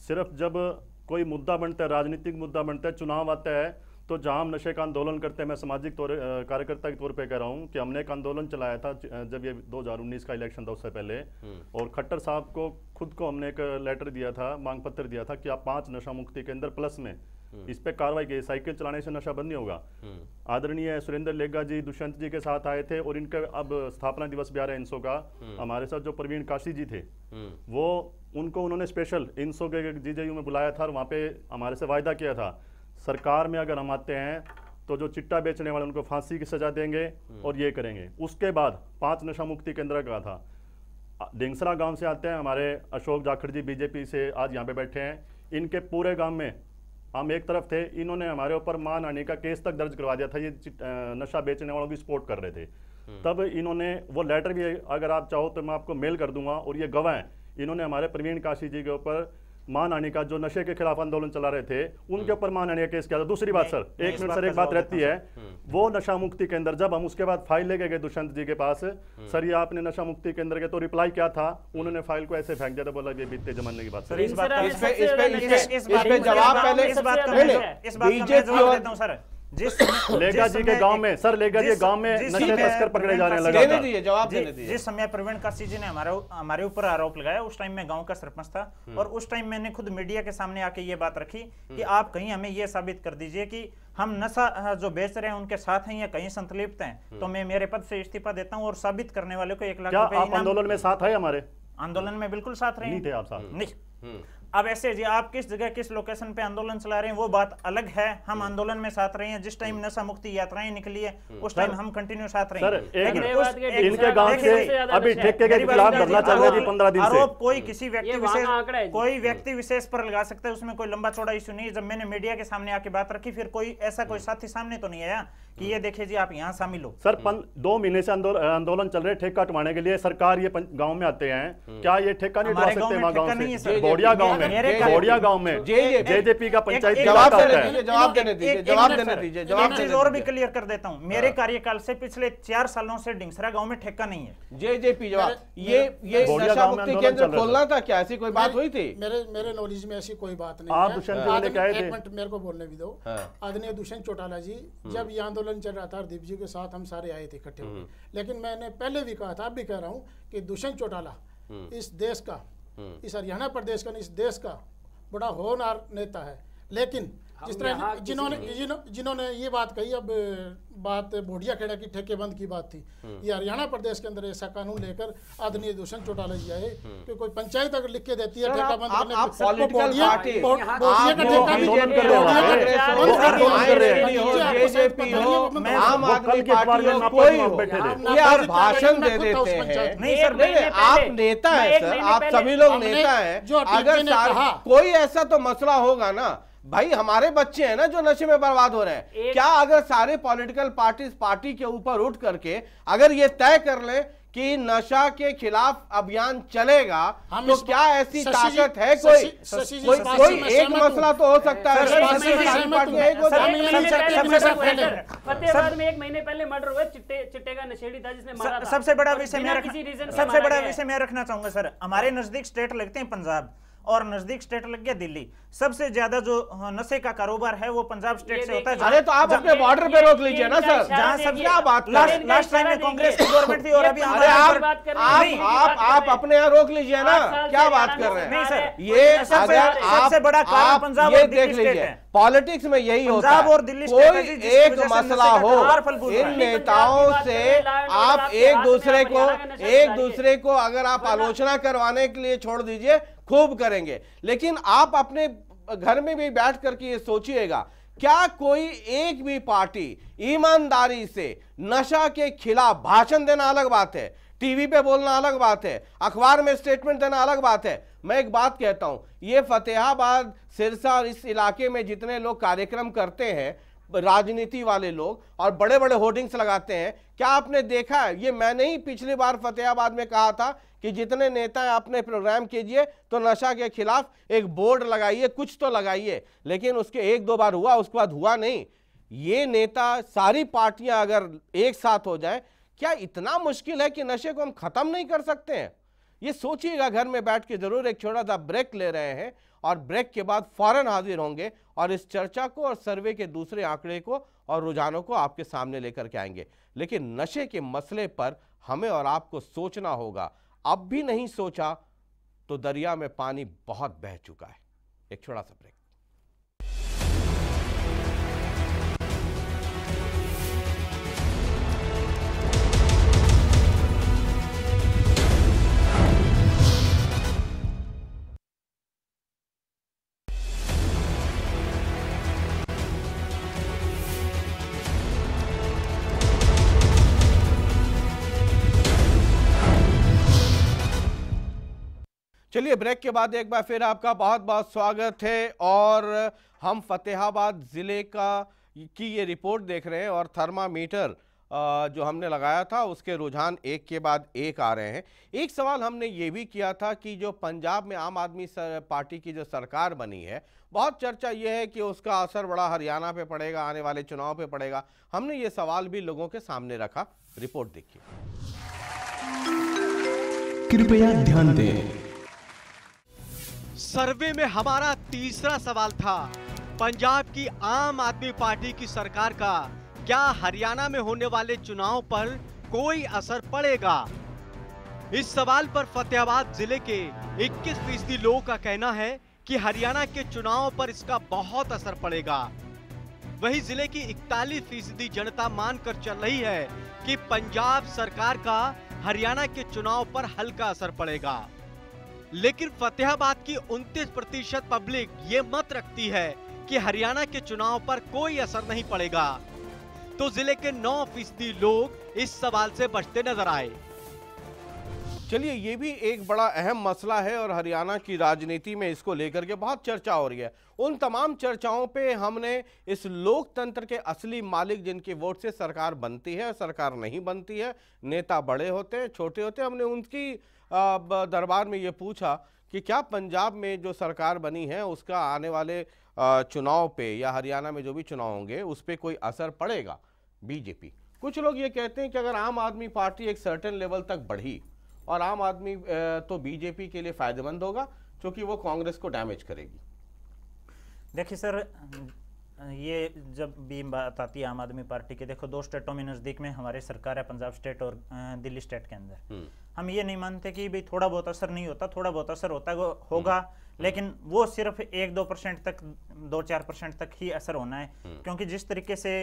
सिर्फ जब कोई मुद्दा बनता है राजनीतिक मुद्दा बनता है चुनाव आता है तो जहाँ हम नशे का आंदोलन करते हैं मैं सामाजिक तौर कार्यकर्ता के तौर पे कह रहा हूँ कि हमने एक आंदोलन चलाया था जब ये 2019 का इलेक्शन था उससे पहले हम्म। और खट्टर साहब को खुद को हमने एक लेटर दिया था मांग पत्र दिया था कि आप पांच नशा मुक्ति केंद्र प्लस में हम्म। इस पे कार्रवाई की साइकिल चलाने से नशा बंद नहीं होगा हम्म। आदरणीय सुरेंद्र लेगा जी दुष्यंत जी के साथ आए थे और इनका अब स्थापना दिवस भी आ रहा है इनसो का हमारे साथ जो प्रवीण काशी जी थे वो उनको उन्होंने स्पेशल इनसो के जी में बुलाया था और वहाँ पे हमारे से वायदा किया था सरकार में अगर हम आते हैं तो जो चिट्टा बेचने वाले उनको फांसी की सजा देंगे हम्म। और ये करेंगे उसके बाद पांच नशा मुक्ति केंद्र का था ढिंगसरा गांव से आते हैं हमारे अशोक जाखड़ जी बीजेपी से आज यहाँ पे बैठे हैं इनके पूरे गांव में हम एक तरफ थे इन्होंने हमारे ऊपर मान आने का केस तक दर्ज करवा दिया था ये नशा बेचने वालों की सपोर्ट कर रहे थे हम्म। तब इन्होंने वो लेटर भी अगर आप चाहो तो मैं आपको मेल कर दूंगा और ये गवाह हैं इन्होंने हमारे प्रवीण काशी जी के ऊपर मानहानि का जो नशे के खिलाफ आंदोलन चला रहे थे उनके हम्म। ऊपर मानहानि केस किया था दूसरी बात सर एक मिनट सर एक बात रहती है हम्म। वो नशा मुक्ति केंद्र जब हम उसके बाद फाइल लेके गए दुष्यंत जी के पास हम्म। सर ये आपने नशा मुक्ति केंद्र के तो रिप्लाई क्या था उन्होंने फाइल को ऐसे फेंक दिया था बोला ये जमाने की बात सर इस बात का जवाब पहले इस बात का बीजेपी जिस लेगा जी के गांव में सर लेगा जी गांव में नशे तस्कर पकड़े दीजिए जवाब देने दीजिए जिस समय प्रवीण काशी जी ने हमारे ऊपर आरोप लगाया उस टाइम में गांव का सरपंच था हम्म। और उस टाइम मैंने खुद मीडिया के सामने आके ये बात रखी कि हम्म। आप कहीं हमें ये साबित कर दीजिए कि हम नशा जो बेच रहे हैं उनके साथ हैं या कहीं संतलिप्त हैं हम्म। तो मैं मेरे पद से इस्तीफा देता हूँ और साबित करने वाले को एक लाख आंदोलन में साथ है हमारे आंदोलन में बिल्कुल साथ रहे नहीं थे आप साथ नहीं अब ऐसे जी आप किस जगह किस लोकेशन पे आंदोलन चला रहे हैं वो बात अलग है हम हम्म। आंदोलन में साथ रहे हैं जिस टाइम हम्म। नशा मुक्ति यात्राएं निकली है हम्म। उस टाइम हम कंटिन्यू साथ रहे हैं लेकिन आरोप कोई किसी व्यक्ति विशेष कोई व्यक्ति विशेष पर लगा सकता है उसमें कोई लंबा चौड़ा इश्यू नहीं जब मैंने मीडिया के सामने आके बात रखी फिर कोई ऐसा कोई साथी सामने तो नहीं आया कि ये देखिए जी आप यहाँ शामिल हो सर दो महीने से आंदोलन चल रहे ठेका कटवाने के लिए सरकार ये गाँव में आते हैं क्या ये ठेका नहीं गाँव में में गौड़िया गांव में जेजेपी का पंचायत जवाब जवाब देने दीजिए जवाब देने दीजिए जवाब चीज और भी क्लियर कर देता हूँ हाँ। मेरे कार्यकाल से पिछले चार सालों से डिंगसरा गांव में ठेका नहीं है जेजेपी जवाब ये ये नशा मुक्ति केंद्र खोलना था क्या ऐसी कोई बात हुई थी मेरे मेरे नॉलेज में ऐसी कोई बात नहीं आप दूषण एक मिनट मेरे को बोलने भी दो हाँ। आदरणीय दुष्यंत चौटाला जी हम्म। जब ये आंदोलन चल रहा था हरदीप जी के साथ हम सारे आए थे इकट्ठे हम्म। लेकिन मैंने पहले भी कहा था अब भी कह रहा हूँ कि दुष्यंत चौटाला हम्म। इस देश का हम्म। इस हरियाणा प्रदेश का इस देश का बड़ा होनहार नेता है लेकिन जिस तरह जिन्होंने जिन्होंने ये बात कही अब बात बोडिया खेड़ा की ठेकेबंद की बात थी हम्म। ये हरियाणा प्रदेश के अंदर ऐसा कानून लेकर आदनीय दूषण चौटाला जी आए हम्म। कि कोई पंचायत अगर लिख के देती है ठेकेबंद भाषण दे देते हैं नहीं आप नेता है सर आप सभी लोग नेता है अगर कोई ऐसा तो मसला होगा ना भाई हमारे बच्चे हैं ना जो नशे में बर्बाद हो रहे हैं क्या अगर सारे पॉलिटिकल पार्टी पार्टी के ऊपर उठ करके अगर ये तय कर ले कि नशा के खिलाफ अभियान चलेगा हम तो क्या ऐसी ताकत है कोई कोई कोई एक मसला तो हो सकता है एक महीने पहले मर्डर हुए चिट्टे चिट्टे का नशेड़ी था जिसने मारा सबसे बड़ा विषय सबसे बड़ा विषय मैं रखना चाहूंगा सर हमारे नजदीक स्टेट लगते हैं पंजाब और नजदीक स्टेट लग गया दिल्ली सबसे ज्यादा जो हाँ, नशे का कारोबार है वो पंजाब स्टेट से होता है अरे तो आप अपने बॉर्डर पे रोक लीजिए ना सर जहाँ सब क्या बात लास्ट टाइम में कांग्रेस की गवर्नमेंट थी और अभी तो आप अपने यहाँ रोक लीजिए ना क्या बात कर रहे हैं नहीं सर ये सबसे बड़ा काम पंजाब और देख लीजिए पॉलिटिक्स में यही होता है और दिल्ली कोई एक मसला हो इन तो नेताओं से आप एक दूसरे को एक दूसरे को अगर आप आलोचना करवाने के लिए छोड़ दीजिए खूब करेंगे लेकिन आप अपने घर में भी बैठ करके ये सोचिएगा क्या कोई एक भी पार्टी ईमानदारी से नशा के खिलाफ भाषण देना अलग बात है टीवी पे बोलना अलग बात है अखबार में स्टेटमेंट देना अलग बात है मैं एक बात कहता हूं ये फतेहाबाद सिरसा और इस इलाके में जितने लोग कार्यक्रम करते हैं राजनीति वाले लोग और बड़े बड़े होर्डिंग्स लगाते हैं क्या आपने देखा है ये मैंने ही पिछली बार फतेहाबाद में कहा था कि जितने नेता आपने प्रोग्राम कीजिए तो नशा के खिलाफ एक बोर्ड लगाइए कुछ तो लगाइए लेकिन उसके एक दो बार हुआ उसके बाद हुआ नहीं ये नेता सारी पार्टियां अगर एक साथ हो जाए क्या इतना मुश्किल है कि नशे को हम खत्म नहीं कर सकते हैं ये सोचिएगा घर में बैठ के जरूर एक छोटा सा ब्रेक ले रहे हैं और ब्रेक के बाद फौरन हाजिर होंगे और इस चर्चा को और सर्वे के दूसरे आंकड़े को और रुझानों को आपके सामने लेकर के आएंगे लेकिन नशे के मसले पर हमें और आपको सोचना होगा अब भी नहीं सोचा तो दरिया में पानी बहुत बह चुका है एक छोटा सा ब्रेक चलिए ब्रेक के बाद एक बार फिर आपका बहुत बहुत स्वागत है और हम फतेहाबाद ज़िले का की ये रिपोर्ट देख रहे हैं और थर्मामीटर जो हमने लगाया था उसके रुझान एक के बाद एक आ रहे हैं एक सवाल हमने ये भी किया था कि जो पंजाब में आम आदमी पार्टी की जो सरकार बनी है बहुत चर्चा ये है कि उसका असर बड़ा हरियाणा पे पड़ेगा आने वाले चुनाव पे पड़ेगा हमने ये सवाल भी लोगों के सामने रखा रिपोर्ट देखिए कृपया ध्यान दें सर्वे में हमारा तीसरा सवाल था पंजाब की आम आदमी पार्टी की सरकार का क्या हरियाणा में होने वाले चुनाव पर कोई असर पड़ेगा इस सवाल पर फतेहाबाद जिले के 21 फीसदी लोगों का कहना है कि हरियाणा के चुनाव पर इसका बहुत असर पड़ेगा वहीं जिले की इकतालीस फीसदी जनता मानकर चल रही है कि पंजाब सरकार का हरियाणा के चुनाव पर हल्का असर पड़ेगा लेकिन फतेहाबाद की 29 प्रतिशत पब्लिक ये मत रखती है कि हरियाणा के चुनाव पर कोई असर नहीं पड़ेगा तो जिले के 9 फीसदी लोग इस सवाल से बचते नजर आए चलिए ये भी एक बड़ा अहम मसला है और हरियाणा की राजनीति में इसको लेकर के बहुत चर्चा हो रही है उन तमाम चर्चाओं पे हमने इस लोकतंत्र के असली मालिक जिनके वोट से सरकार बनती है सरकार नहीं बनती है नेता बड़े होते हैं छोटे होते हैं हमने उनकी दरबार में ये पूछा कि क्या पंजाब में जो सरकार बनी है उसका आने वाले चुनाव पे या हरियाणा में जो भी चुनाव होंगे उस पर कोई असर पड़ेगा बीजेपी कुछ लोग ये कहते हैं कि अगर आम आदमी पार्टी एक सर्टेन लेवल तक बढ़ी और आम आदमी तो बीजेपी के लिए फ़ायदेमंद होगा क्योंकि वो कांग्रेस को डैमेज करेगी देखिए सर ये जब भी बात आती है आम आदमी पार्टी के देखो दो स्टेटों में नज़दीक में हमारे सरकार है पंजाब स्टेट और दिल्ली स्टेट के अंदर हम्म। हम ये नहीं मानते कि भाई थोड़ा बहुत असर नहीं होता थोड़ा बहुत असर होता हम्म। होगा हम्म। लेकिन वो सिर्फ एक दो परसेंट तक दो चार परसेंट तक ही असर होना है क्योंकि जिस तरीके से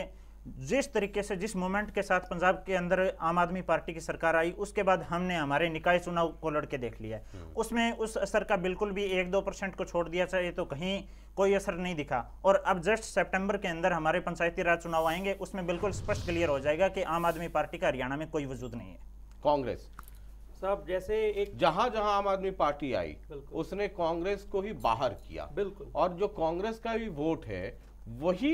जिस तरीके से जिस मोमेंट के साथ पंजाब के अंदर आम आदमी पार्टी की सरकार आई उसके बाद हमने हमारे निकाय चुनाव को लड़के देख लिया उसमें उस असर का बिल्कुल भी एक दो परसेंट को छोड़ दिया चाहिए तो कहीं कोई असर नहीं दिखा और अब जस्ट सितंबर के अंदर हमारे पंचायती राज चुनाव आएंगे उसमें बिल्कुल स्पष्ट क्लियर हो जाएगा कि आम आदमी पार्टी का हरियाणा में कोई वजूद नहीं है कांग्रेस सब जैसे एक जहां जहां आम आदमी पार्टी आई उसने कांग्रेस को ही बाहर किया बिल्कुल और जो कांग्रेस का भी वोट है वही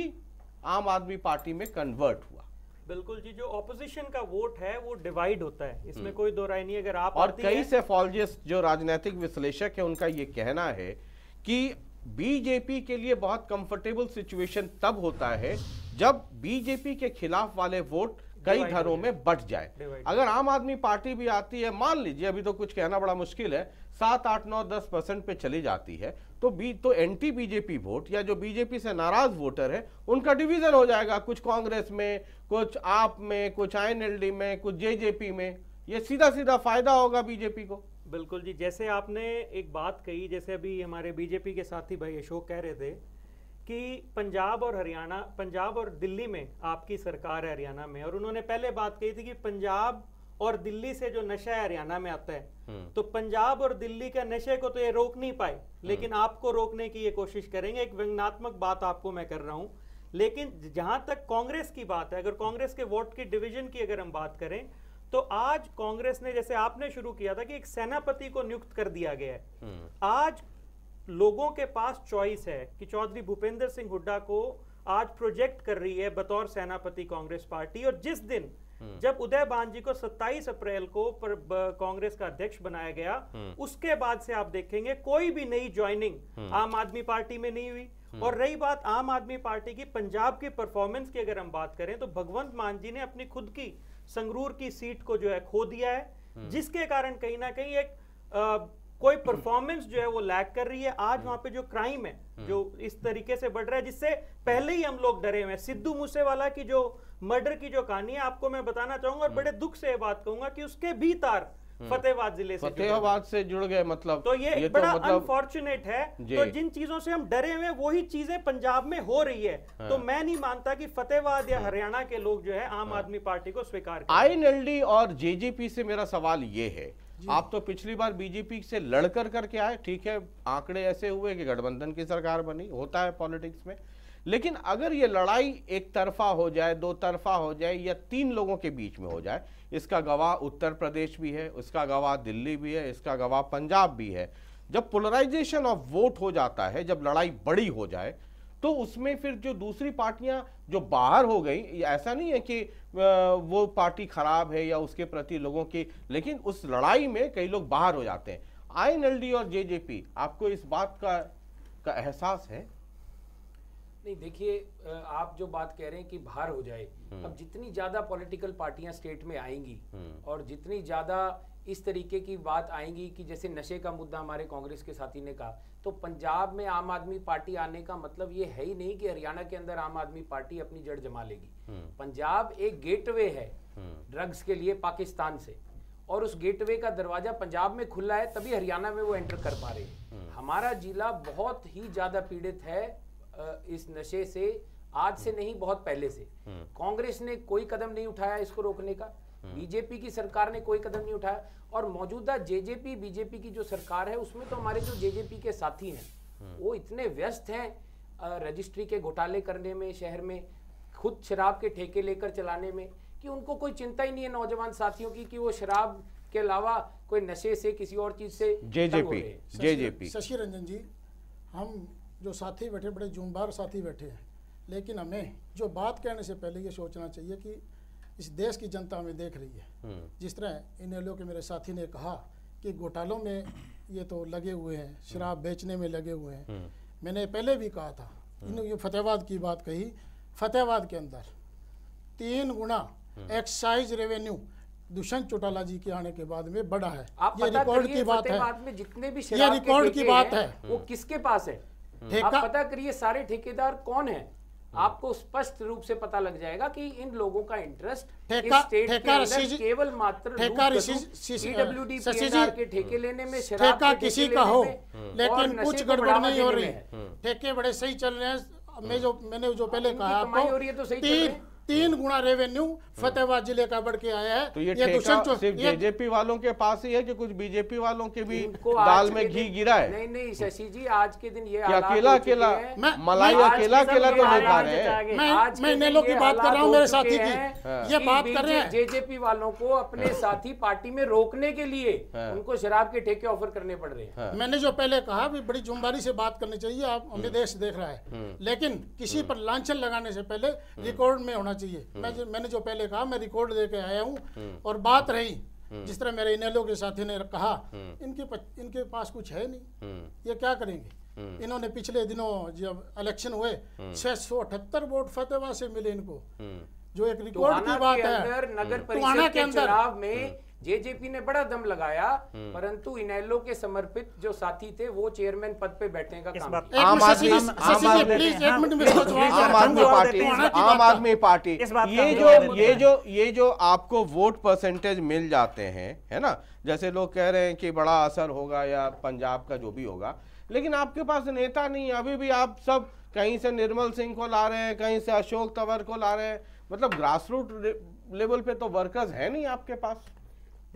आम आदमी पार्टी में कन्वर्ट हुआ बिल्कुल जी जो ऑपोजिशन का वोट है वो डिवाइड होता है इसमें हम्म। कोई दो राय नहीं अगर आप और कई सेफोलॉजिस्ट जो राजनीतिक विश्लेषक है उनका ये कहना है कि बीजेपी के लिए बहुत कंफर्टेबल सिचुएशन तब होता है जब बीजेपी के खिलाफ वाले वोट कई घरों में बट जाए अगर आम आदमी पार्टी भी आती है मान लीजिए अभी तो कुछ कहना बड़ा मुश्किल है सात आठ नौ दस परसेंट पे चली जाती है तो बी तो एंटी बीजेपी वोट या जो बीजेपी से नाराज वोटर है उनका डिवीजन हो जाएगा कुछ कांग्रेस में कुछ आप में कुछ आईएनएलडी में कुछ जेजेपी में ये सीधा सीधा फायदा होगा बीजेपी को बिल्कुल जी जैसे आपने एक बात कही जैसे अभी हमारे बीजेपी के साथी भाई अशोक कह रहे थे कि पंजाब और हरियाणा पंजाब और दिल्ली में आपकी सरकार है हरियाणा में और उन्होंने पहले बात कही थी कि पंजाब और दिल्ली से जो नशा है हरियाणा में आता है हम्म। तो पंजाब और दिल्ली के नशे को तो ये रोक नहीं पाए लेकिन हम्म। आपको रोकने की ये कोशिश करेंगे एक व्यंगनात्मक बात आपको मैं कर रहा हूँ लेकिन जहां तक कांग्रेस की बात है अगर कांग्रेस के वोट की डिवीजन की अगर हम बात करें तो आज कांग्रेस ने जैसे आपने शुरू किया था कि एक सेनापति को नियुक्त कर दिया गया है हम्म। आज लोगों के पास चॉइस है कि चौधरी भूपेंद्र सिंह हुड्डा को आज प्रोजेक्ट कर रही है बतौर सेनापति कांग्रेस पार्टी और जिस दिन हम्म। जब उदय बान को 27 अप्रैल को कांग्रेस का अध्यक्ष बनाया गया हम्म। उसके बाद से आप देखेंगे कोई भी नई ज्वाइनिंग आम आदमी पार्टी में नहीं हुई और रही बात आम आदमी पार्टी की पंजाब की परफॉर्मेंस की अगर हम बात करें तो भगवंत मान जी ने अपनी खुद की संगरूर की सीट को जो है खो दिया है हम्म। जिसके कारण कहीं ना कहीं एक आ, कोई परफॉर्मेंस जो है वो लैग कर रही है आज हम्म। वहां पे जो क्राइम है हम्म। जो इस तरीके से बढ़ रहा है जिससे पहले ही हम लोग डरे हुए हैं सिद्धू मूसेवाला की जो मर्डर की जो कहानी है आपको मैं बताना चाहूंगा और बड़े दुख से ये बात कहूंगा कि उसके भी तार हम्म। फतेहाबाद जिले से फतेहाबाद से जुड़ गए मतलब तो ये, ये तो बड़ा अनफॉर्चुनेट तो मतलब, है तो जिन चीजों से हम डरे हुए वही चीजें पंजाब में हो रही है तो हाँ। तो मैं नहीं मानता कि फतेहाबाद या हम्म। हरियाणा के लोग जो है आम हाँ। आदमी पार्टी को स्वीकार आई और जेजेपी से मेरा सवाल ये है आप तो पिछली बार बीजेपी से लड़कर करके आए ठीक है आंकड़े ऐसे हुए कि गठबंधन की सरकार बनी होता है पॉलिटिक्स में लेकिन अगर ये लड़ाई एक तरफा हो जाए दो तरफा हो जाए या तीन लोगों के बीच में हो जाए इसका गवाह उत्तर प्रदेश भी है उसका गवाह दिल्ली भी है इसका गवाह पंजाब भी है जब पोलराइजेशन ऑफ वोट हो जाता है जब लड़ाई बड़ी हो जाए तो उसमें फिर जो दूसरी पार्टियां जो बाहर हो गई ऐसा नहीं है कि वो पार्टी खराब है या उसके प्रति लोगों की लेकिन उस लड़ाई में कई लोग बाहर हो जाते हैं आईएनएलडी और जेजेपी आपको इस बात का का एहसास है नहीं देखिए आप जो बात कह रहे हैं कि भार हो जाए हम्म। अब जितनी ज्यादा पॉलिटिकल पार्टियां स्टेट में आएंगी हम्म। और जितनी ज्यादा इस तरीके की बात आएंगी कि जैसे नशे का मुद्दा हमारे कांग्रेस के साथी ने कहा तो पंजाब में आम आदमी पार्टी आने का मतलब ये है ही नहीं कि हरियाणा के अंदर आम आदमी पार्टी अपनी जड़ जमा लेगी हम्म। पंजाब एक गेटवे है ड्रग्स के लिए पाकिस्तान से और उस गेटवे का दरवाजा पंजाब में खुला है तभी हरियाणा में वो एंटर कर पा रहे हैं हमारा जिला बहुत ही ज्यादा पीड़ित है इस नशे से आज से नहीं बहुत पहले से हम्म। कांग्रेस ने कोई कदम नहीं उठाया इसको रोकने का हम्म। बीजेपी की सरकार ने कोई कदम नहीं उठाया और मौजूदा जेजेपी बीजेपी की जो सरकार है उसमें तो हमारे जो जेजेपी के साथी हैं हम्म। वो इतने व्यस्त हैं रजिस्ट्री के घोटाले करने में शहर में खुद शराब के ठेके लेकर चलाने में कि उनको कोई चिंता ही नहीं है नौजवान साथियों की कि वो शराब के अलावा कोई नशे से किसी और चीज से जेजेपी जेजेपी शशि रंजन जी हम जो साथी बैठे बड़े जुम्बार साथी बैठे हैं लेकिन हमें जो बात कहने से पहले ये सोचना चाहिए कि इस देश की जनता हमें देख रही है हम्म। जिस तरह इनेलो के मेरे साथी ने कहा कि घोटालों में ये तो लगे हुए हैं हम्म। शराब बेचने में लगे हुए हैं हम्म। मैंने पहले भी कहा था इन्होंने फतेहबाद की बात कही फतेहबाद के अंदर तीन गुना एक्साइज रेवेन्यू दुष्यंत चौटाला जी के आने के बाद में बड़ा है आप ये रिकॉर्ड की बात है में जितने भी ये रिकॉर्ड की बात है वो किसके पास है हम्म। आप पता करिए सारे ठेकेदार कौन है हम्म। आपको स्पष्ट रूप से पता लग जाएगा कि इन लोगों का इंटरेस्ट स्टेट केवल मात्र सीडब्ल्यूडीपीएनआर के ठेके लेने में ठेका किसी का हो लेकिन कुछ गड़बड़ नहीं हो रही है ठेके बड़े सही चल रहे हैं मैं जो मैंने जो हाँ, पहले कहा आपको तो सही तीन हाँ। गुना रेवेन्यू हाँ। फतेहाबाद जिले का बढ़ के आया है तो ये, ये दुष्यंत तो सिर्फ बीजेपी वालों के पास ही है कि कुछ बीजेपी वालों के भी दाल में घी गिरा है नहीं नहीं शशि जी आज के दिन ये अकेला अकेला मलाई अकेला अकेला तो नहीं खा रहे मैं इनेलो की बात कर रहा हूँ मेरे साथी की हाँ। ये बात कर रहे हैं जेजेपी वालों को अपने साथी पार्टी में रोकने के लिए उनको शराब के ठेके ऑफर करने पड़ रहे हैं मैंने जो पहले कहा बड़ी जुम्मेदारी से बात करनी चाहिए आप देश देख रहा है लेकिन किसी पर लांछन लगाने से पहले रिकॉर्ड में होना होना चाहिए हम्म। मैं जो, मैंने जो पहले कहा मैं रिकॉर्ड दे के आया हूँ हम्म। और बात रही हम्म। जिस तरह मेरे इनेलो के साथी ने कहा इनके प, इनके पास कुछ है नहीं ये क्या करेंगे इन्होंने पिछले दिनों जब इलेक्शन हुए छह सौ अठहत्तर वोट फतेहबाद से मिले इनको जो एक रिकॉर्ड की बात है नगर परिषद के, के चुनाव में जेजेपी ने बड़ा दम लगाया हम्म। परंतु इनेलो के समर्पित जो साथी थे वो चेयरमैन पद पे बैठने का काम आम आदमी हाँ, पार्टी आम आदमी पार्टी ये जो ये जो ये जो आपको वोट परसेंटेज मिल जाते हैं है ना जैसे लोग कह रहे हैं कि बड़ा असर होगा या पंजाब का जो भी होगा लेकिन आपके पास नेता नहीं है अभी भी आप सब कहीं से निर्मल सिंह को ला रहे हैं कहीं से अशोक तंवर को ला रहे हैं मतलब ग्रासरूट लेवल पे तो वर्कर्स है नहीं आपके पास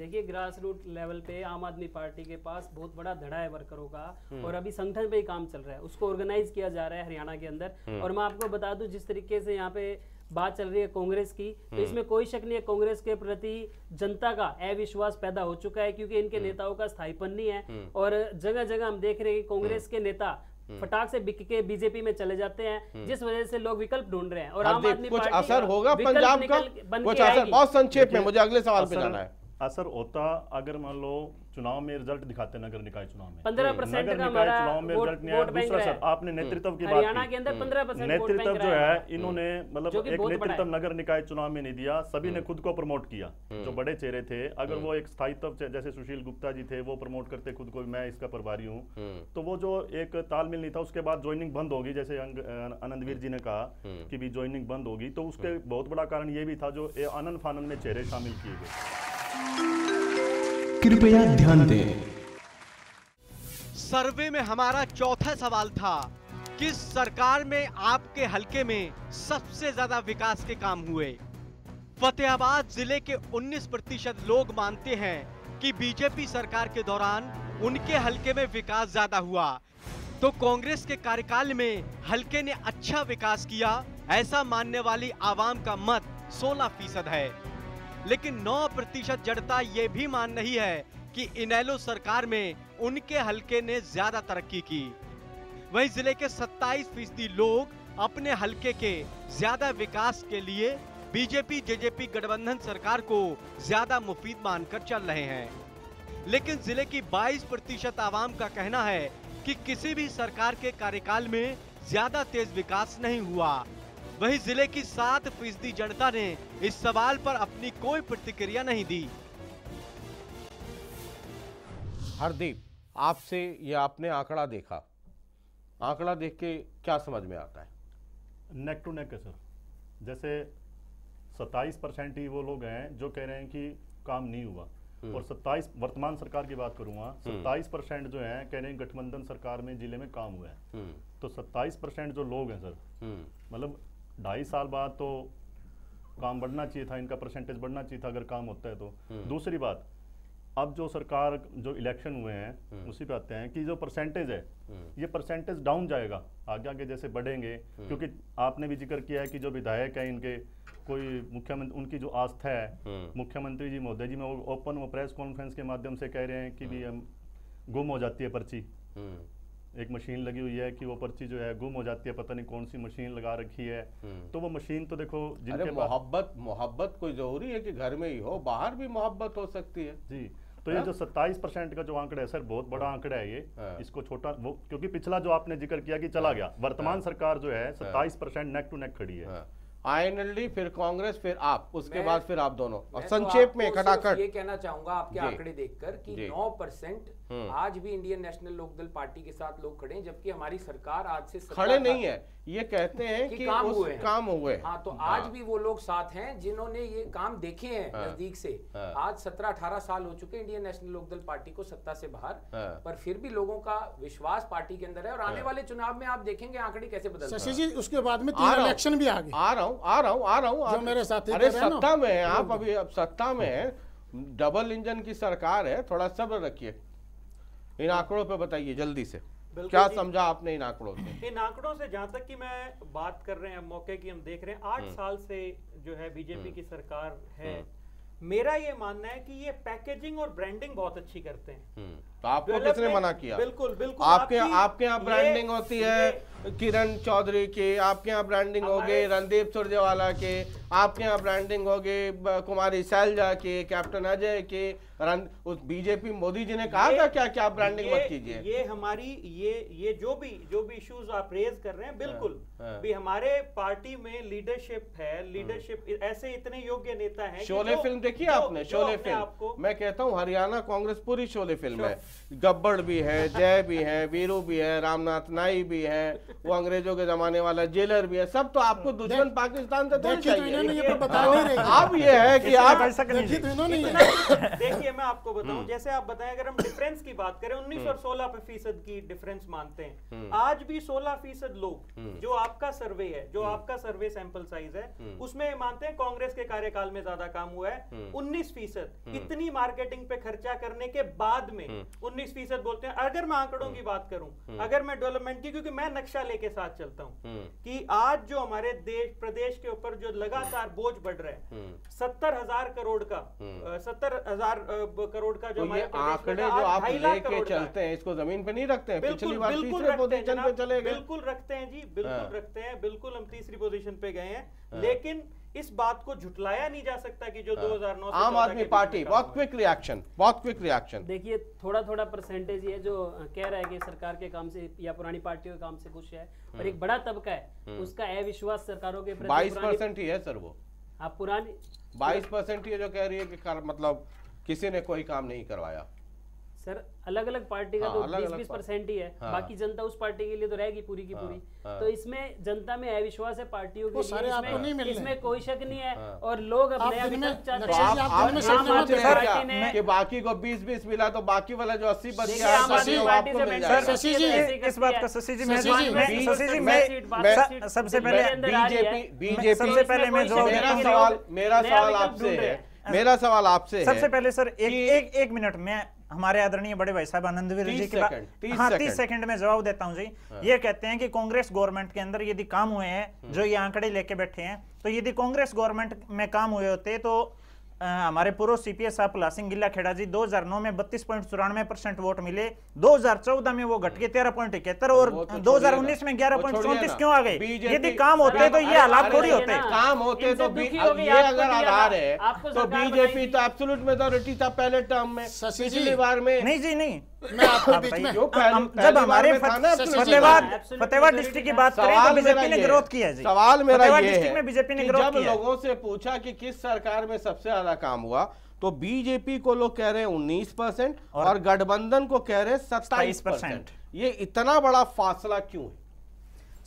देखिए ग्रास रूट लेवल पे आम आदमी पार्टी के पास बहुत बड़ा धड़ा है वर्करों का हम्म। और अभी संगठन पे ही काम चल रहा है उसको ऑर्गेनाइज किया जा रहा है हरियाणा के अंदर हम्म। और मैं आपको बता दूं जिस तरीके से यहाँ पे बात चल रही है कांग्रेस की तो हम्म। इसमें कोई शक नहीं है कांग्रेस के प्रति जनता का अविश्वास पैदा हो चुका है क्योंकि इनके नेताओं का स्थायीपन नहीं है और जगह जगह हम देख रहे हैं कांग्रेस के नेता फटाक से बिक के बीजेपी में चले जाते हैं जिस वजह से लोग विकल्प ढूंढ रहे हैं और आम आदमी कुछ असर होगा पंजाब का कुछ असर बहुत संक्षेप में मुझे अगले सवाल पे जाना है असर होता अगर मान लो चुनाव में रिजल्ट दिखाते नगर निकाय चुनाव में नगर निकाय चुनाव में रिजल्ट नहीं आया दूसरा सर आपने नेतृत्व की बात की हम्म। नेतृत्व जो है इन्होंने हम्म। मतलब एक नेतृत्व नगर निकाय चुनाव में नहीं दिया सभी ने हम्म। खुद को प्रमोट किया जो बड़े चेहरे थे अगर वो एक स्थायित्व जैसे सुशील गुप्ता जी थे वो प्रमोट करते खुद को मैं इसका प्रभारी हूँ तो वो जो एक तालमेल नहीं था उसके बाद ज्वाइनिंग बंद होगी जैसे आनंदवीर जी ने कहा कि भी ज्वाइनिंग बंद होगी तो उसके बहुत बड़ा कारण ये भी था जो आनंद फानंद में चेहरे शामिल किए गए कृपया ध्यान दें सर्वे में हमारा चौथा सवाल था किस सरकार में आपके हलके में सबसे ज्यादा विकास के काम हुए फतेहाबाद जिले के 19 प्रतिशत लोग मानते हैं कि बीजेपी सरकार के दौरान उनके हलके में विकास ज्यादा हुआ तो कांग्रेस के कार्यकाल में हलके ने अच्छा विकास किया ऐसा मानने वाली आवाम का मत 16 फीसद है लेकिन 9 प्रतिशत जनता ये भी मान रही है कि इनेलो सरकार में उनके हलके ने ज्यादा तरक्की की वहीं जिले के 27 फीसदी लोग अपने हलके के ज्यादा विकास के लिए बीजेपी जेजेपी गठबंधन सरकार को ज्यादा मुफीद मानकर चल रहे हैं लेकिन जिले की 22 प्रतिशत आवाम का कहना है कि किसी भी सरकार के कार्यकाल में ज्यादा तेज विकास नहीं हुआ वहीं जिले की सात फीसदी जनता ने इस सवाल पर अपनी कोई प्रतिक्रिया नहीं दी हरदीप आपसे ये आपने आंकड़ा देखा आंकड़ा देख के क्या समझ में आता है नेक टू नेक है सर जैसे 27 परसेंट ही वो लोग हैं जो कह रहे हैं कि काम नहीं हुआ हम्म। और 27 वर्तमान सरकार की बात करूंगा हाँ, 27 हम्म। परसेंट जो है कह रहे हैं गठबंधन सरकार में जिले में काम हुआ है हम्म। तो 27 परसेंट जो लोग हैं सर मतलब ढाई साल बाद तो काम बढ़ना चाहिए था इनका परसेंटेज बढ़ना चाहिए था अगर काम होता है तो हम्म। दूसरी बात अब जो सरकार जो इलेक्शन हुए हैं हम्म। उसी पे आते हैं कि जो परसेंटेज है हम्म। ये परसेंटेज डाउन जाएगा आगे आगे जैसे बढ़ेंगे क्योंकि आपने भी जिक्र किया है कि जो विधायक है इनके कोई मुख्यमंत्री उनकी जो आस्था है मुख्यमंत्री जी मोदी जी में वो ओपन वो प्रेस कॉन्फ्रेंस के माध्यम से कह रहे हैं कि भी गुम हो जाती है पर्ची एक मशीन लगी हुई है कि वो पर्ची जो है गुम हो जाती है पता नहीं कौन सी मशीन लगा रखी है हम्म। तो वो मशीन तो देखो जिनके मोहब्बत मोहब्बत कोई जरूरी है कि घर में ही हो बाहर भी मोहब्बत हो सकती है जी तो ये हाँ? जो 27 परसेंट का जो आंकड़ा है सर बहुत बड़ा हाँ। आंकड़ा है ये हाँ। इसको छोटा वो क्योंकि पिछला जो आपने जिक्र किया कि चला गया वर्तमान सरकार जो है सत्ताईस परसेंट नेक टू नेक खड़ी है आईएनएलडी फिर कांग्रेस फिर आप उसके बाद फिर आप दोनों और तो संक्षेप तो में खटाखट ये कहना चाहूंगा आपके आंकड़े देखकर कि 9 परसेंट हम्म। आज भी इंडियन नेशनल लोकदल पार्टी के साथ लोग खड़े हैं जबकि हमारी सरकार आज से खड़े नहीं है ये कहते हैं कि, कि काम हुए काम हुए हाँ तो हाँ। आज भी वो लोग साथ हैं जिन्होंने ये काम देखे हैं हाँ। नजदीक से हाँ। आज सत्रह अठारह साल हो चुके इंडियन नेशनल लोकदल पार्टी को सत्ता से बाहर पर फिर भी लोगों का विश्वास पार्टी के अंदर है और आने वाले चुनाव में आप देखेंगे आंकड़े कैसे बदल शशि जी उसके बाद में इलेक्शन भी आ रहा हूँ हूँ आ रहा हूँ आ रहा हूँ मेरे साथी अरे सत्ता में है आप अभी अब सत्ता में है डबल इंजन की सरकार है थोड़ा सब्र रखिए इन आंकड़ों पे बताइए जल्दी से क्या समझा आपने इन आंकड़ों से इन आंकड़ों से जहां तक कि मैं बात कर रहे हैं मौके की हम देख रहे हैं आठ हम्म। साल से जो है बीजेपी हम्म। की सरकार है हम्म। मेरा ये मानना है कि ये पैकेजिंग और ब्रांडिंग बहुत अच्छी करते हैं तो आपको किसने मना किया बिल्कुल बिल्कुल आपके आपके यहाँ ब्रांडिंग होती है किरण चौधरी के आपके यहाँ ब्रांडिंग हो गई रणदीप सुरजेवाला के आपके यहाँ ब्रांडिंग हो गए कुमारी सैलजा के कैप्टन अजय के उस बीजेपी मोदी जी ने कहा था क्या क्या ब्रांडिंग मत कीजिए ये हमारी ये ये जो भी जो भी इश्यूज आप रेज कर रहे हैं हाँ, बिल्कुल है, हाँ। है। भी हमारे पार्टी में लीडरशिप है लीडरशिप हाँ। ऐसे इतने योग्य नेता है शोले फिल्म देखी आपने शोले फिल्म मैं कहता हूँ हरियाणा कांग्रेस पूरी शोले फिल्म है गब्बड़ भी है जय भी है वीरू भी है रामनाथ नाई भी है वो अंग्रेजों के जमाने वाला जेलर भी है सब तो आपको दुश्मन पाकिस्तान से तो चाहिए ये तो बता नहीं रहे आप ये है कि तो आप तो देखिए मैं आपको बताऊं हम्म। जैसे आप बताएं अगर हम डिफरेंस की बात करें उन्नीस और हम्म। सोलह फीसद की डिफरेंस मानते हैं हम्म। आज भी सोलह फीसद लोग जो आपका सर्वे है जो आपका सर्वे सैंपल साइज है उसमें मानते हैं कांग्रेस के कार्यकाल में ज्यादा काम हुआ है उन्नीस फीसद इतनी मार्केटिंग पे खर्चा करने के बाद में उन्नीस फीसद बोलते हैं अगर मैं आंकड़ों हम्म। की बात करूं हम्म। अगर मैं डेवलपमेंट की क्योंकि मैं नक्शा लेके साथ चलता हूं हम्म। कि आज जो हमारे देश प्रदेश के ऊपर जो लगातार बोझ बढ़ रहा है सत्तर हजार करोड़ का सत्तर हजार करोड़ का जो तो हमारे आंकड़े जो आप लेके चलते हैं इसको जमीन पे नहीं रखते हैं पिछली बार चले गए बिल्कुल रखते हैं जी बिल्कुल हाँ। रखते हैं बिल्कुल हम तीसरी पोजिशन पे गए हैं हाँ। लेकिन इस बात को झुटलाया नहीं जा सकता कि जो हाँ। दो हजार नौ आम आदमी पार्टी बहुत क्विक रिएक्शन बहुत क्विक रिएक्शन देखिए थोड़ा थोड़ा परसेंटेज ये जो कह रहा है कि सरकार के काम से या पुरानी पार्टियों के काम से खुश है और एक हम्म। बड़ा तबका है हम्म। उसका अविश्वास सरकारों के बाईस परसेंट ही है सर वो आप पुरानी बाईस परसेंट ये जो कह रही है कि मतलब किसी ने कोई काम नहीं करवाया सर अलग अलग पार्टी का हाँ, तो बीस बीस परसेंट ही है हाँ, बाकी जनता उस पार्टी के लिए तो रहेगी पूरी की हाँ, पूरी हाँ, हाँ। तो इसमें जनता में अविश्वास है पार्टियों के लिए इसमें, नहीं मिलने। इसमें कोई शक नहीं है हाँ। और लोग अपने बाकी को बीस बीस मिला तो बाकी वाला जो अस्सी बच बात का शशि जी शशि जी सबसे पहले बीजेपी बीजेपी सबसे पहले मेरा सवाल आपसे मेरा सवाल आपसे सबसे पहले सर एक एक मिनट मैं हमारे आदरणीय बड़े भाई साहब आनंदवीर जी की हाँ तीस सेकंड में जवाब देता हूँ जी हाँ। ये कहते हैं कि कांग्रेस गवर्नमेंट के अंदर यदि काम हुए हैं हाँ। जो ये आंकड़े लेके बैठे हैं तो यदि कांग्रेस गवर्नमेंट में काम हुए होते तो हमारे पूर्व सीपीएस साहब लासिंग गिल्ला खेड़ा जी 2009 में बत्तीस पॉइंट चौरानवे परसेंट वोट मिले 2014 में वो घट गए तेरह पॉइंट इकहत्तर और 2019 तो में ग्यारह पॉइंट चौंतीस क्यों आ गए यदि काम होते तो ये हालात थोड़ी होते काम होते तो ये अगर आधार है तो बीजेपी तो एब्सोल्यूट मेजोरिटी था पहले टर्म में पिछली बार में नहीं जी नहीं हाँ तो बीजेपी ने ग्रोथ है सवाल मेरा बीजेपी ने ग्रोथ किया लोगों से पूछा किस सरकार में सबसे ज्यादा काम हुआ तो बीजेपी को लोग कह रहे हैं उन्नीस परसेंट और गठबंधन को कह रहे हैं सत्ताईस परसेंट ये इतना बड़ा फासला क्यों है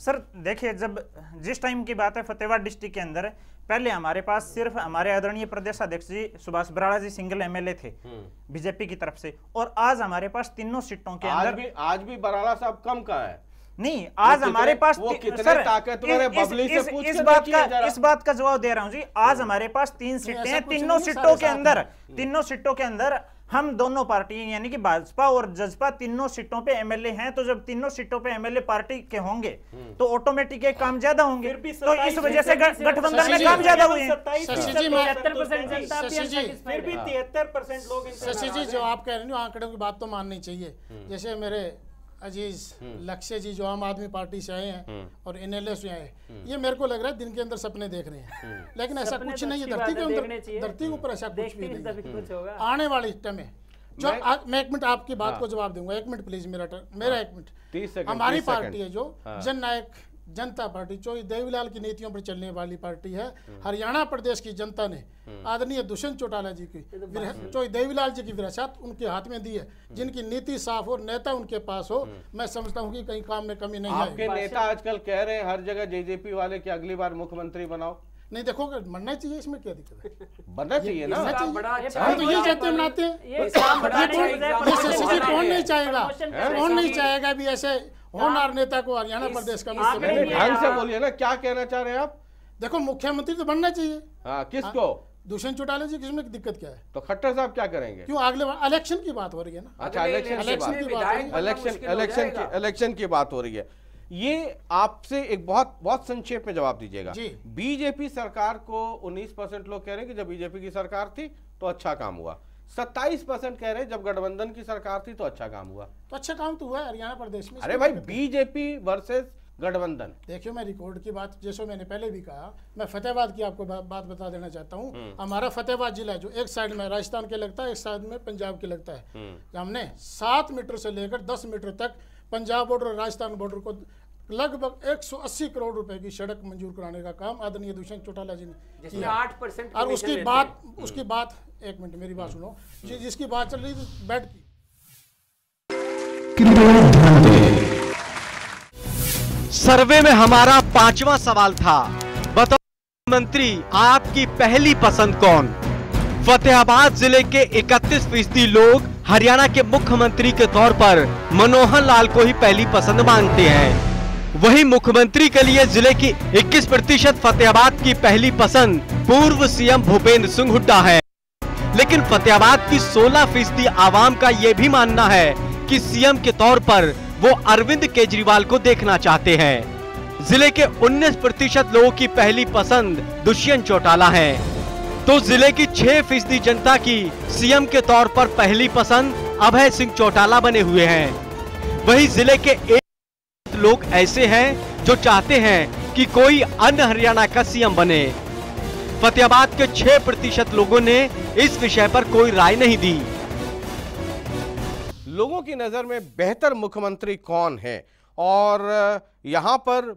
सर देखिए जब जिस टाइम की बात है फतेहाबाद डिस्ट्रिक्ट के अंदर पहले हमारे पास सिर्फ हमारे आदरणीय प्रदेश अध्यक्ष जी सुभाष बराड़ा जी सिंगल एमएलए थे हम्म। बीजेपी की तरफ से और आज हमारे पास तीनों सीटों के आज अंदर भी आज भी बराड़ा साहब कम का है नहीं आज हमारे पास वो कितने ताकतवर है से पूछ इस बात का इस बात का जवाब दे रहा हूं जी आज हम्म। हमारे पास तीन सीटें हैं तीनों सीटों के अंदर हम्म। तीनों सीटों के अंदर हम दोनों पार्टी यानी कि भाजपा और जजपा तीनों सीटों पे एमएलए हैं तो जब तीनों सीटों पे एमएलए पार्टी के होंगे हम्म। तो ऑटोमेटिक काम ज्यादा होंगे तो इस वजह से गठबंधन में काम ज्यादा हुए फिर भी तिहत्तर परसेंट लोग जो आप कह रहे हो आंकड़ों की बात तो माननी चाहिए जैसे मेरे अजीज हम्म। लक्ष्य जी जो आम आदमी पार्टी से आए हैं हम्म। और एन से आए हम्म। ये मेरे को लग रहा है दिन के अंदर सपने देख रहे हैं लेकिन ऐसा कुछ तो नहीं है धरती के अंदर धरती के ऊपर ऐसा कुछ भी नहीं आने वाले में जो मैं एक मिनट आपकी बात हाँ। को जवाब दूंगा एक मिनट प्लीज मेरा मेरा हाँ। एक मिनट हमारी पार्टी है जो हाँ। जन नायक जनता पार्टी जो देवीलाल की नीतियों पर चलने वाली पार्टी है हम्म। हरियाणा प्रदेश की जनता ने हम्म। आदरणीय दुष्यंत चौटाला जी की तो जो देवीलाल जी की विरासत उनके हाथ में दी है हम्म। जिनकी नीति साफ हो नेता उनके पास हो मैं समझता हूँ कि कहीं काम में कमी नहीं है आपके नेता आजकल कह रहे हैं हर जगह जेजेपी वाले की अगली बार मुख्यमंत्री बनाओ नहीं देखो मरना चाहिए इसमें क्या दिक्कत है बनना चाहिए ना हम अच्छा तो ये चाहते मनाते अच्छा हैं कौन नहीं चाहेगा कौन नहीं चाहेगा अभी ऐसे होनार नेता को हरियाणा प्रदेश का मुख्यमंत्री बोलिए ना क्या कहना चाह रहे हैं आप देखो मुख्यमंत्री तो बनना चाहिए हाँ किसको हाँ, दूषण चौटाला जी किसमें दिक्कत क्या है तो खट्टर साहब क्या करेंगे क्यों अगले इलेक्शन की बात हो रही है ना अच्छा इलेक्शन की बात इलेक्शन इलेक्शन की बात हो रही है ये आपसे एक बहुत बहुत संक्षेप में जवाब दीजिएगा बीजेपी सरकार को 19 परसेंट लोग कह रहे हैं कि जब बीजेपी की सरकार थी तो अच्छा काम हुआ 27 परसेंट कह रहे हैं जब गठबंधन की सरकार थी तो अच्छा काम हुआ तो अच्छा काम तो हुआ हरियाणा प्रदेश में अरे भाई बीजेपी वर्सेस गठबंधन देखियो मैं रिकॉर्ड की बात जैसे मैंने पहले भी कहा मैं फतेहाबाद की आपको बा, बात बता देना चाहता हूँ हम्म। हमारा फतेहाबाद जिला जो एक साइड में राजस्थान के लगता है एक साइड में पंजाब के लगता है हम्म। हमने सात मीटर से लेकर दस मीटर तक पंजाब बॉर्डर और राजस्थान बॉर्डर को लगभग 180 करोड़ रुपए की सड़क मंजूर कराने का काम आदरणीय दुष्यंत चौटाला जी ने किया आठ परसेंट और उसकी बात उसकी हम्म। बात एक मिनट मेरी बात सुनो जी जिसकी बात चल रही थी बैठ की सर्वे में हमारा पांचवा सवाल था बताओ मंत्री आपकी पहली पसंद कौन फतेहाबाद जिले के 31 फीसदी लोग हरियाणा के मुख्यमंत्री के तौर पर मनोहर लाल को ही पहली पसंद मानते हैं वहीं मुख्यमंत्री के लिए जिले की 21 प्रतिशत फतेहाबाद की पहली पसंद पूर्व सीएम भूपेंद्र सिंह हुड्डा है लेकिन फतेहाबाद की 16 फीसदी आवाम का ये भी मानना है कि सीएम के तौर पर वो अरविंद केजरीवाल को देखना चाहते हैं जिले के 19 प्रतिशत लोगों की पहली पसंद दुष्यंत चौटाला है तो जिले की छह फीसदी जनता की सीएम के तौर पर पहली पसंद अभय सिंह चौटाला बने हुए हैं वहीं जिले के एक लोग ऐसे हैं जो चाहते हैं कि कोई अन्य हरियाणा का सीएम बने फतेहाबाद के छह प्रतिशत लोगों ने इस विषय पर कोई राय नहीं दी लोगों की नजर में बेहतर मुख्यमंत्री कौन है और यहाँ पर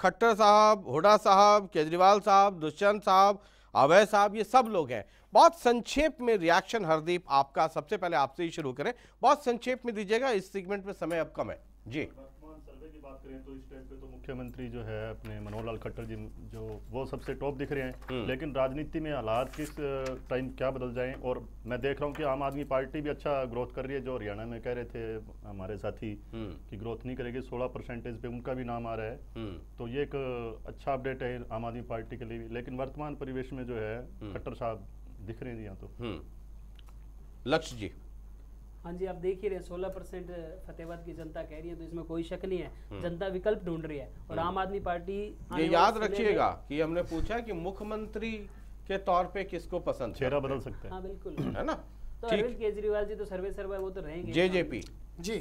खट्टर साहब हुडा साहब केजरीवाल साहब दुष्यंत साहब अवैध साहब ये सब लोग हैं बहुत संक्षेप में रिएक्शन हरदीप आपका सबसे पहले आपसे ही शुरू करें बहुत संक्षेप में दीजिएगा इस सेगमेंट में समय अब कम है जी सर्वे की बात करें तो मुख्यमंत्री जो है अपने मनोहर लाल खट्टर जी जो वो सबसे टॉप दिख रहे हैं हम्म। लेकिन राजनीति में हालात किस टाइम क्या बदल जाएं और मैं देख रहा हूँ कि आम आदमी पार्टी भी अच्छा ग्रोथ कर रही है जो हरियाणा में कह रहे थे हमारे साथी हम्म। कि ग्रोथ नहीं करेगी सोलह परसेंटेज पे उनका भी नाम आ रहा है हम्म। तो ये एक अच्छा अपडेट है आम आदमी पार्टी के लिए लेकिन वर्तमान परिवेश में जो है खट्टर साहब दिख रहे हैं यहाँ तो लक्ष्य जी हाँ जी आप देख ही रहे सोलह परसेंट फतेहबाद की जनता कह रही है तो इसमें कोई शक नहीं है हम्म। जनता विकल्प ढूंढ रही है और हम्म। आम आदमी पार्टी ये याद रखिएगा कि हमने पूछा कि मुख्यमंत्री के तौर पे किसको पसंद चेहरा बदल सकते हैं हाँ बिल्कुल है ना तो अरविंद केजरीवाल जी तो सर्वे सर्वा वो तो रहेंगे जेजेपी जी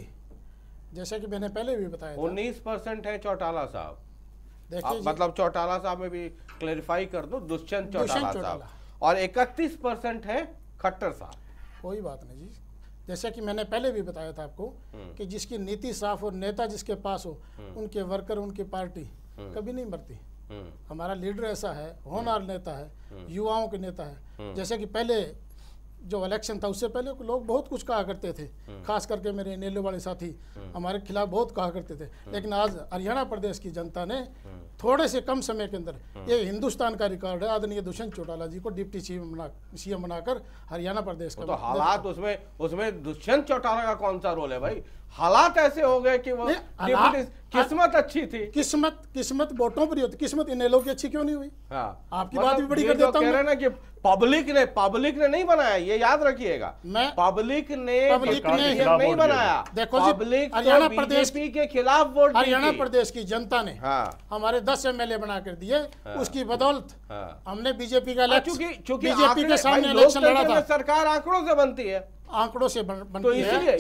जैसा की मैंने पहले भी बताया उन्नीस परसेंट है चौटाला साहब मतलब चौटाला साहब में भी क्लेरिफाई कर दो दुष्यंत चौटाला साहब और इकतीस परसेंट है खट्टर साहब कोई बात नहीं जी जैसा कि मैंने पहले भी बताया था आपको हम्म। कि जिसकी नीति साफ और नेता जिसके पास हो हम्म। उनके वर्कर उनकी पार्टी हम्म। कभी नहीं मरती हमारा लीडर ऐसा है होनार नेता है युवाओं के नेता है जैसे कि पहले जो इलेक्शन था उससे पहले लोग बहुत कुछ कहा करते थे हम्म। खास करके मेरे नेले वाले साथी हम्म। हमारे खिलाफ बहुत कहा करते थे हम्म। लेकिन आज हरियाणा प्रदेश की जनता ने थोड़े से कम समय के अंदर ये हिंदुस्तान का रिकॉर्ड है आदरणीय दुष्यंत चौटाला जी को डिप्टी सीएम बना सीएम बनाकर हरियाणा प्रदेश का तो हालात उसमें उसमें दुष्यंत चौटाला का कौन सा रोल है भाई हालात ऐसे हो गए कि वो किस्मत अच्छी थी किस्मत किस्मत वोटों पर ही होती किस्मत की अच्छी क्यों नहीं हुई हाँ आपकी बात मतलब भी बड़ी कर तो देता हूँ पब्लिक ने पब्लिक ने नहीं बनाया ये याद रखिएगा पब्लिक ने पब्लिक ने नहीं बनाया देखो पब्लिक हरियाणा प्रदेश के खिलाफ वोट हरियाणा प्रदेश की जनता ने हाँ। हमारे दस एम ए बना कर दिए हाँ। उसकी बदौलत हाँ। हमने बीजेपी का हाँ, क्योंकि क्योंकि बीजेपी के सामने सरकार आंकड़ों से बनती है आंकड़ों से बन, बन तो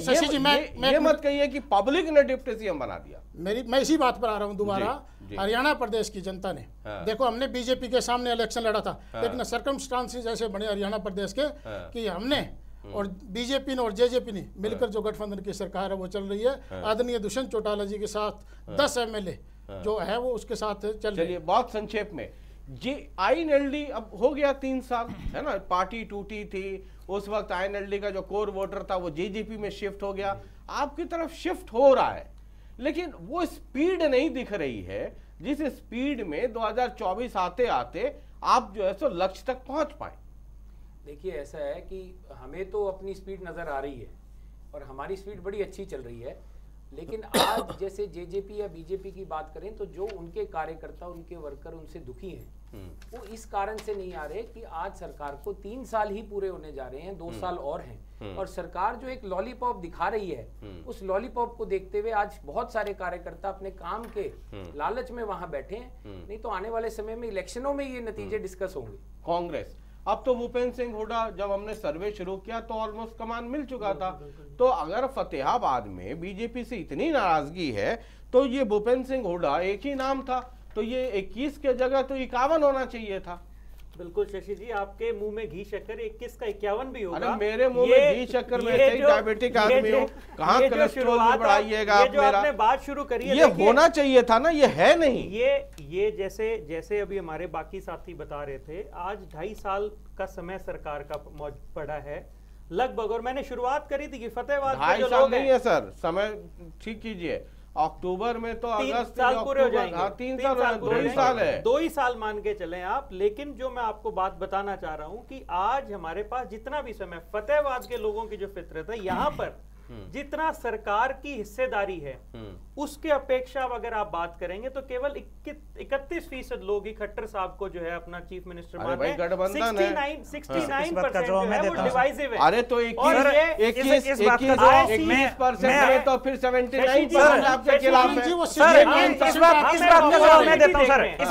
शशि जी मैं ये, मैं, ये मत कहिए कि पब्लिक ने डिप्टी सीएम बना दिया मेरी मैं इसी बात पर आ रहा हूँ दोबारा हरियाणा प्रदेश की जनता ने हाँ। देखो हमने बीजेपी के सामने इलेक्शन लड़ा था हाँ। लेकिन सर्कमस्टांसेस ऐसे बने हरियाणा प्रदेश के हाँ। कि हमने हम्म। और बीजेपी ने और जेजेपी ने मिलकर जो गठबंधन की सरकार है वो चल रही है हाँ। आदरणीय दुष्यंत चौटाला जी के साथ हाँ। दस एम हाँ। जो है वो उसके साथ चल रही है बहुत संक्षेप में ये आईएनएलडी अब हो गया तीन साल है ना पार्टी टूटी थी उस वक्त आईएनएलडी का जो कोर वोटर था वो जेजेपी में शिफ्ट हो गया आपकी तरफ शिफ्ट हो रहा है लेकिन वो स्पीड नहीं दिख रही है जिस स्पीड में 2024 आते आते आप जो है सो लक्ष्य तक पहुंच पाए देखिए ऐसा है कि हमें तो अपनी स्पीड नज़र आ रही है और हमारी स्पीड बड़ी अच्छी चल रही है लेकिन आज जैसे जेजेपी या बीजेपी की बात करें तो जो उनके कार्यकर्ता उनके वर्कर उनसे दुखी हैं वो इस कारण से नहीं आ रहे कि आज सरकार को तीन साल ही पूरे होने जा रहे हैं दो हम्म। साल और हैं हम्म। और सरकार जो एक लॉलीपॉप दिखा रही है हम्म। उस लॉलीपॉप को देखते हुए आज बहुत सारे कार्यकर्ता अपने काम के लालच में वहां बैठे हैं नहीं तो आने वाले समय में इलेक्शनों में ये नतीजे डिस्कस होंगे कांग्रेस अब तो भूपेंद्र सिंह हुडा जब हमने सर्वे शुरू किया तो ऑलमोस्ट कमान मिल चुका था तो अगर फतेहाबाद में बीजेपी से इतनी नाराजगी है तो ये भूपेंद्र सिंह हुडा एक ही नाम था तो ये इक्कीस के जगह तो इक्यावन होना चाहिए था बिल्कुल शशि जी आपके मुंह में घी शक्कर इक्कीस का इक्यावन भी होगा मेरे मुंह में घी शक्कर में डायबिटिक आदमी हो कहां कोलेस्ट्रॉल भी बढ़ाइएगा आप जो आपने बात शुरू करी है ये होना चाहिए था ना ये है नहीं ये ये जैसे जैसे अभी हमारे बाकी साथी बता रहे थे आज ढाई साल का समय सरकार का पड़ा है लगभग और मैंने शुरुआत करी थी कि फतेहबाद नहीं है सर समय ठीक कीजिए अक्टूबर में तो अगस्त साल पूरे हो जाएंगे हाँ, तीन, तीन साल, साल मतलब दो ही साल है दो ही साल मान के चले आप लेकिन जो मैं आपको बात बताना चाह रहा हूँ कि आज हमारे पास जितना भी समय फतेहबाद के लोगों की जो फितरत है यहाँ पर हम्म। जितना सरकार की हिस्सेदारी है हम्म। उसके अपेक्षा अगर आप बात करेंगे तो केवल इकतीस फीसद लोग ही खट्टर साहब को जो है अपना चीफ मिनिस्टर अरे तो इस बात का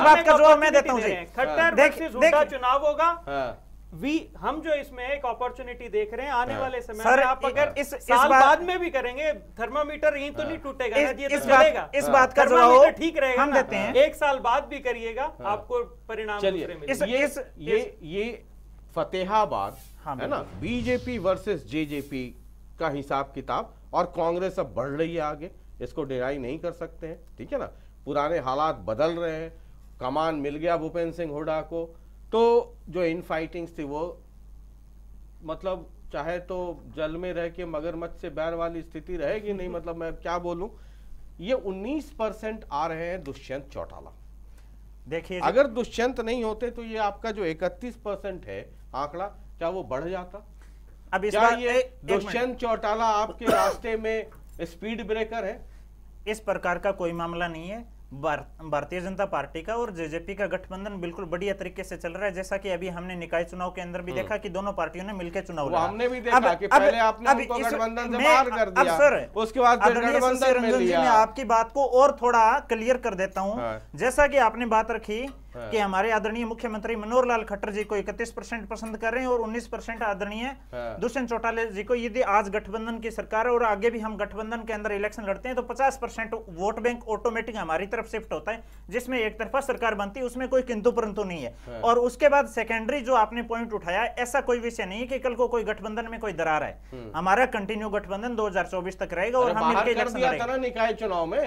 जवाब मैं खट्टर चुनाव होगा हाँ। वी हम जो इसमें एक अपॉर्चुनिटी देख रहे हैं आने आ, हाँ। वाले समय सर, में आप अगर इस, इस साल बात, बाद में भी करेंगे थर्मामीटर यहीं तो हाँ। नहीं टूटेगा इस, ये तो इस तो बात, चलेगा इस बात का जवाब ठीक रहेगा हम देते हैं एक साल बाद भी करिएगा हाँ। आपको परिणाम चलिए ये ये फतेहाबाद है ना बीजेपी वर्सेस जेजेपी का हिसाब किताब और कांग्रेस अब बढ़ रही है आगे इसको डिनाई नहीं कर सकते हैं ठीक है ना पुराने हालात बदल रहे हैं कमान मिल गया भूपेंद्र सिंह हुडा को तो जो इन फाइटिंग्स थी वो मतलब चाहे तो जल में रह के मगरमच्छ से बैर वाली स्थिति रहेगी नहीं मतलब मैं क्या बोलूं ये 19 परसेंट आ रहे हैं दुष्यंत चौटाला देखिए अगर दुष्यंत नहीं होते तो ये आपका जो 31 परसेंट है आंकड़ा क्या वो बढ़ जाता अब इस क्या ये दुष्यंत चौटाला आपके रास्ते में स्पीड ब्रेकर है इस प्रकार का कोई मामला नहीं है भारतीय जनता पार्टी का और जेजेपी का गठबंधन बिल्कुल बढ़िया तरीके से चल रहा है जैसा कि अभी हमने निकाय चुनाव के अंदर भी हम्म। देखा कि दोनों पार्टियों ने मिलकर चुनाव लड़ा हमने भी देखा अब, कि पहले आपने अब, उनको गठबंधन से बाहर कर दिया सर उसके बाद गठबंधन आपकी बात को और थोड़ा क्लियर कर देता हूँ हाँ। जैसा की आपने बात रखी हाँ। कि हमारे आदरणीय मुख्यमंत्री मनोहर लाल खट्टर जी को 31 परसेंट पसंद कर रहे हैं और 19 परसेंट आदरणीय हाँ। दुष्यंत चौटाला जी को यदि आज गठबंधन की सरकार है और आगे भी हम गठबंधन के अंदर इलेक्शन लड़ते हैं तो 50 परसेंट वोट बैंक ऑटोमेटिक हमारी तरफ शिफ्ट होता है जिसमें एक तरफा सरकार बनती है उसमें कोई किंतु परंतु नहीं है, है। हाँ। और उसके बाद सेकेंडरी जो आपने पॉइंट उठाया ऐसा कोई विषय नहीं है कि कल को कोई गठबंधन में कोई दरार है हम्म। हमारा कंटिन्यू गठबंधन दो तक रहेगा और हम निकाय चुनाव में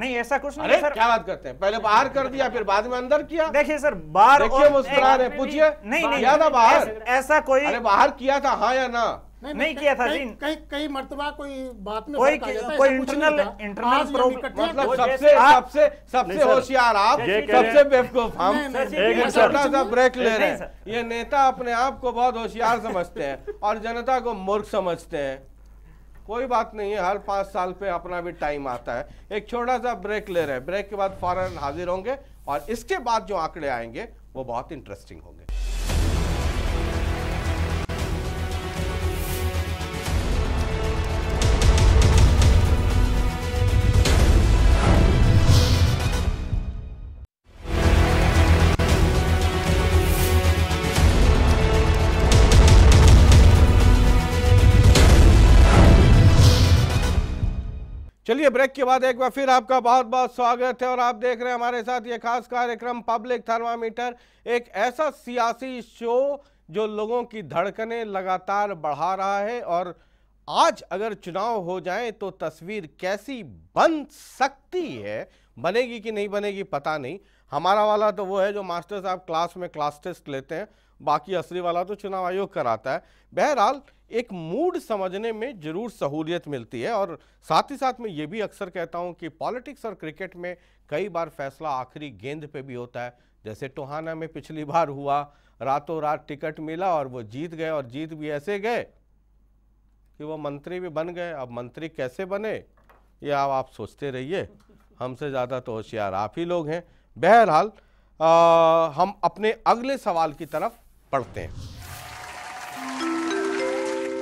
नहीं ऐसा कुछ नहीं सर क्या बात करते हैं पहले बाहर कर दिया फिर बाद में अंदर किया देखिए सर बाहर देखिए मुस्कुरा रहे पूछिए नहीं नहीं किया था बाहर ऐसा कोई अरे बाहर किया था हाँ या ना नहीं, नहीं किया था जी कई कई मरतबा कोई बात में कोई कोई इंटरनल इंटरनल मतलब सबसे सबसे सबसे होशियार आप सबसे बेवकूफ हम छोटा सा ब्रेक ले रहे हैं ये नेता अपने आप को बहुत होशियार समझते हैं और जनता को मूर्ख समझते हैं कोई बात नहीं है हर पाँच साल पे अपना भी टाइम आता है एक छोटा सा ब्रेक ले रहे हैं ब्रेक के बाद फॉरन हाजिर होंगे और इसके बाद जो आंकड़े आएंगे वो बहुत इंटरेस्टिंग होंगे चलिए ब्रेक के बाद एक बार फिर आपका बहुत बहुत स्वागत है और आप देख रहे हैं हमारे साथ ये खास कार्यक्रम पब्लिक थर्मामीटर एक ऐसा सियासी शो जो लोगों की धड़कने लगातार बढ़ा रहा है और आज अगर चुनाव हो जाए तो तस्वीर कैसी बन सकती है बनेगी कि नहीं बनेगी पता नहीं हमारा वाला तो वो है जो मास्टर साहब क्लास में क्लास टेस्ट लेते हैं बाकी असली वाला तो चुनाव आयोग कराता है बहरहाल एक मूड समझने में ज़रूर सहूलियत मिलती है और साथ ही साथ मैं ये भी अक्सर कहता हूँ कि पॉलिटिक्स और क्रिकेट में कई बार फैसला आखिरी गेंद पे भी होता है जैसे टोहाना में पिछली बार हुआ रातों रात टिकट मिला और वो जीत गए और जीत भी ऐसे गए कि वो मंत्री भी बन गए अब मंत्री कैसे बने ये आप, आप सोचते रहिए हमसे ज़्यादा तो होशियार आप ही लोग हैं बहरहाल हम अपने अगले सवाल की तरफ पढ़ते हैं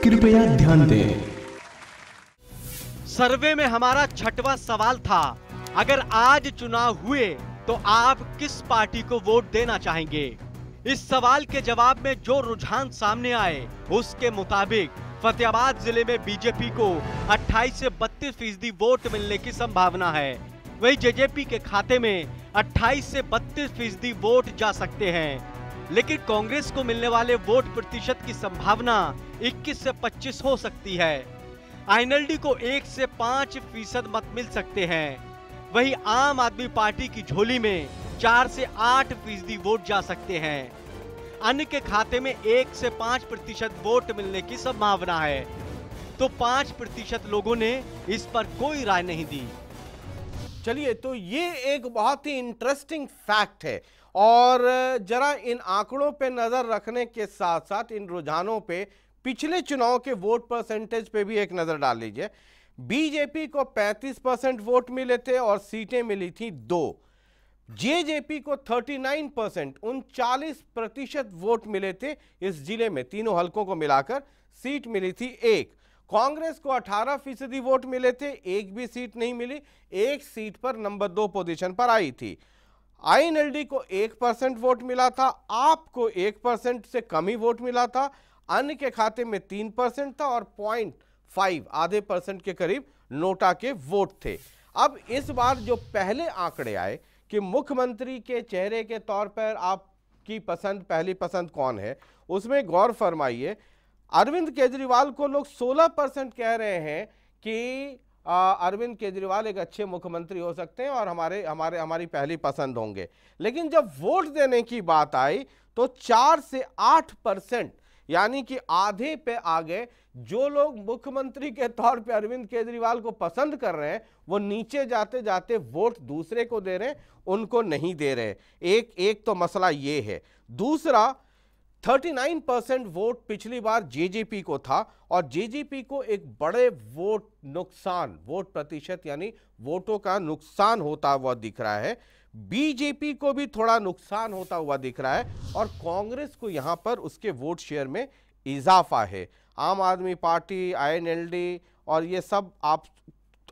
कृपया ध्यान दें सर्वे में हमारा छठवां सवाल था अगर आज चुनाव हुए तो आप किस पार्टी को वोट देना चाहेंगे इस सवाल के जवाब में जो रुझान सामने आए उसके मुताबिक फतेहाबाद जिले में बीजेपी को 28 से 32 फीसदी वोट मिलने की संभावना है वही जेजेपी के खाते में 28 से 32 फीसदी वोट जा सकते हैं लेकिन कांग्रेस को मिलने वाले वोट प्रतिशत की संभावना 21 से 25 हो सकती है आईएनएलडी को 1 से 5 फीसद मत मिल सकते हैं वहीं आम आदमी पार्टी की झोली में 4 से 8 फीसदी वोट जा सकते हैं अन्य के खाते में 1 से 5 प्रतिशत वोट मिलने की संभावना है तो 5 प्रतिशत लोगों ने इस पर कोई राय नहीं दी चलिए तो ये एक बहुत ही इंटरेस्टिंग फैक्ट है और जरा इन आंकड़ों पे नज़र रखने के साथ साथ इन रुझानों पे पिछले चुनाव के वोट परसेंटेज पे भी एक नज़र डाल लीजिए बीजेपी को 35 परसेंट वोट मिले थे और सीटें मिली थी दो जेजेपी को 39 परसेंट उनचालीस प्रतिशत वोट मिले थे इस जिले में तीनों हलकों को मिलाकर सीट मिली थी एक कांग्रेस को 18 फीसदी वोट मिले थे एक भी सीट नहीं मिली एक सीट पर नंबर दो पोजीशन पर आई थी आईएनएलडी को एक परसेंट वोट मिला था आपको एक परसेंट से कम ही वोट मिला था अन्य के खाते में तीन परसेंट था और पॉइंट फाइव आधे परसेंट के करीब नोटा के वोट थे अब इस बार जो पहले आंकड़े आए कि मुख्यमंत्री के चेहरे के तौर पर आपकी पसंद पहली पसंद कौन है उसमें गौर फरमाइए अरविंद केजरीवाल को लोग 16 परसेंट कह रहे हैं कि अरविंद केजरीवाल एक अच्छे मुख्यमंत्री हो सकते हैं और हमारे हमारे हमारी पहली पसंद होंगे लेकिन जब वोट देने की बात आई तो चार से आठ परसेंट यानी कि आधे पे आ गए जो लोग मुख्यमंत्री के तौर पे अरविंद केजरीवाल को पसंद कर रहे हैं वो नीचे जाते जाते वोट दूसरे को दे रहे हैं उनको नहीं दे रहे एक एक तो मसला ये है दूसरा 39 परसेंट वोट पिछली बार जेजेपी को था और जेजेपी को एक बड़े वोट नुकसान वोट प्रतिशत यानी वोटों का नुकसान होता हुआ दिख रहा है बीजेपी को भी थोड़ा नुकसान होता हुआ दिख रहा है और कांग्रेस को यहां पर उसके वोट शेयर में इजाफा है आम आदमी पार्टी आईएनएलडी और ये सब आप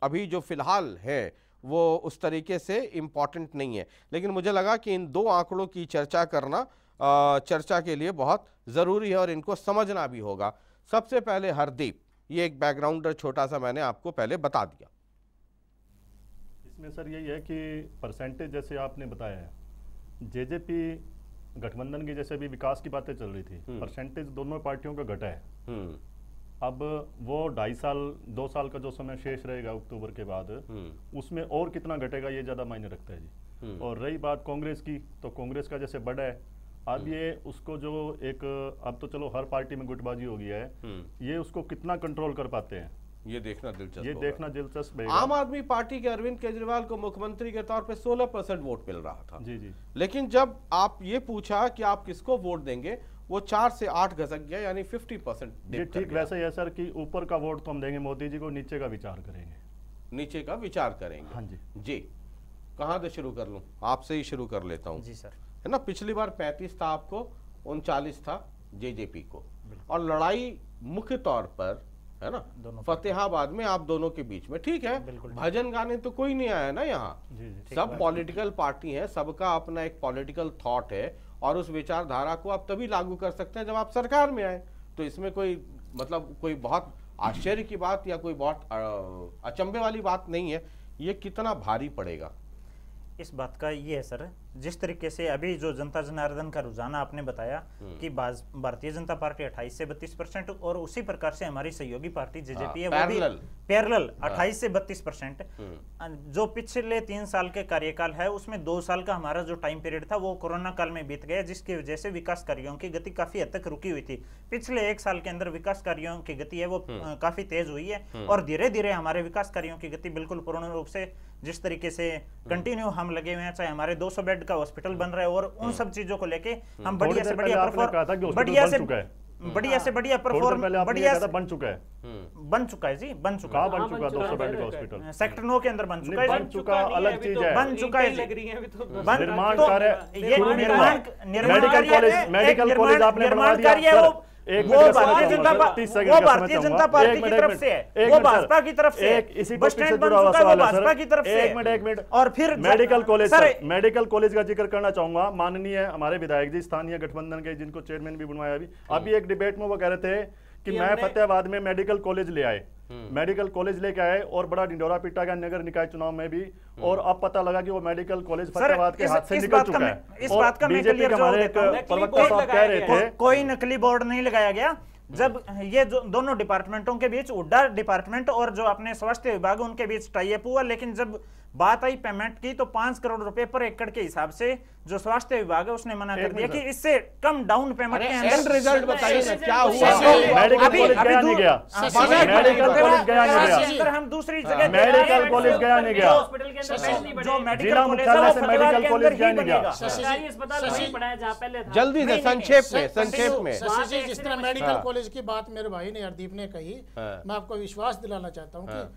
अभी जो फिलहाल है वो उस तरीके से इम्पॉर्टेंट नहीं है लेकिन मुझे लगा कि इन दो आंकड़ों की चर्चा करना चर्चा के लिए बहुत ज़रूरी है और इनको समझना भी होगा सबसे पहले हरदीप ये एक बैकग्राउंड छोटा सा मैंने आपको पहले बता दिया इसमें सर यही है कि परसेंटेज जैसे आपने बताया है जेजेपी गठबंधन की जैसे अभी विकास की बातें चल रही थी परसेंटेज हम्म। दोनों पार्टियों का घटा है हम्म। अब वो ढाई साल दो साल का जो समय शेष रहेगा अक्टूबर के बाद हम्म। उसमें और कितना घटेगा ये ज़्यादा मायने रखता है जी और रही बात कांग्रेस की तो कांग्रेस का जैसे बड़ा है अब ये उसको जो एक अब तो चलो हर पार्टी में गुटबाजी हो गया है हम्म। ये उसको कितना कंट्रोल कर पाते हैं ये देखना दिलचस्प ये देखना दिलचस्प आम आदमी पार्टी के अरविंद केजरीवाल को मुख्यमंत्री के तौर पे 16 परसेंट वोट मिल रहा था जी जी लेकिन जब आप ये पूछा कि आप किसको वोट देंगे वो चार से आठ घसक गया यानी फिफ्टी परसेंट ठीक वैसे ही है सर कि ऊपर का वोट तो हम देंगे मोदी जी को नीचे का विचार करेंगे नीचे का विचार करेंगे हाँ जी जी कहाँ से शुरू कर लू आपसे ही शुरू कर लेता हूँ जी सर है ना पिछली बार 35 था आपको उनचालीस था जेजेपी को और लड़ाई मुख्य तौर पर है ना दोनों फतेहाबाद में आप दोनों के बीच में ठीक है भजन गाने तो कोई नहीं आया ना यहाँ सब पॉलिटिकल पार्टी है सबका अपना एक पॉलिटिकल थॉट है और उस विचारधारा को आप तभी लागू कर सकते हैं जब आप सरकार में आए तो इसमें कोई मतलब कोई बहुत आश्चर्य की बात या कोई बहुत अचंभे वाली बात नहीं है ये कितना भारी पड़ेगा इस बात का ये है सर जिस तरीके से अभी जो जनता जनार्दन का रुझान आपने बताया हम्म। कि भारतीय जनता पार्टी 28 से 32 परसेंट और उसी प्रकार से हमारी सहयोगी पार्टी हाँ, जेजेपी है वो पैरल 28 हाँ। से 32 परसेंट हम्म। जो पिछले तीन साल के कार्यकाल है उसमें दो साल का हमारा जो टाइम पीरियड था वो कोरोना काल में बीत गया जिसकी वजह से विकास कार्यो की गति काफी हद तक रुकी हुई थी पिछले एक साल के अंदर विकास कार्यो की गति है वो हम्म। काफी तेज हुई है और धीरे धीरे हमारे विकास कार्यो की गति बिल्कुल पूर्ण रूप से जिस तरीके से कंटिन्यू हम लगे हुए हैं चाहे हमारे 200 बेड का हॉस्पिटल बन रहा है और उन सब चीजों को लेके हम्म। हम हम्म। बढ़िया से बढ़िया बढ़िया से बढ़िया से बढ़िया परफॉर्म बढ़िया बन चुका है हम्म। बन चुका है जी बन चुका बन चुका दो सौ बेड का हॉस्पिटल सेक्टर नौ के अंदर बन चुका है बन चुका अलग चीज तो है बन चुका है तो निर्माण तो कार्य निर्माण कार्य मेडिकल कॉलेज आपने बना दिया वो भारतीय जनता पार्टी भारतीय जनता पार्टी की तरफ से है वो भाजपा की तरफ से इसी बस स्टैंड बन चुका है वो भाजपा की तरफ से एक मिनट एक मिनट और फिर मेडिकल कॉलेज मेडिकल कॉलेज का जिक्र करना चाहूंगा माननीय हमारे विधायक जी स्थानीय गठबंधन के जिनको चेयरमैन भी बनवाया अभी अभी एक डिबेट में वो कह रहे थे कि मैं फतेहाबाद में मेडिकल कॉलेज ले आए हम्म। मेडिकल कॉलेज लेके आए और बड़ा डिंडोरा पीटा गया नगर निकाय चुनाव में भी हम्म। और अब पता लगा कि वो मेडिकल कॉलेज फतेहाबाद के हाथ से निकल चुका है इस बात का बीजेपी हमारे प्रवक्ता साहब कह रहे थे कोई नकली बोर्ड नहीं लगाया गया जब ये जो दोनों डिपार्टमेंटों के बीच उड्डा डिपार्टमेंट और जो अपने स्वास्थ्य विभाग उनके बीच टाइप हुआ लेकिन जब बात आई पेमेंट की तो पांच करोड़ रुपए पर एकड़ के हिसाब से जो स्वास्थ्य विभाग है उसने मना कर दिया कि इससे कम डाउन पेमेंट के अंदर रिजल्ट बताइए क्या कॉलेज तो हाँ, गया नहीं गया जल्दी से संक्षेप में संक्षेप में जिस तरह मेडिकल कॉलेज हाँ। की बात मेरे भाई ने हरदीप ने कही हाँ। मैं आपको विश्वास दिलाना चाहता हूँ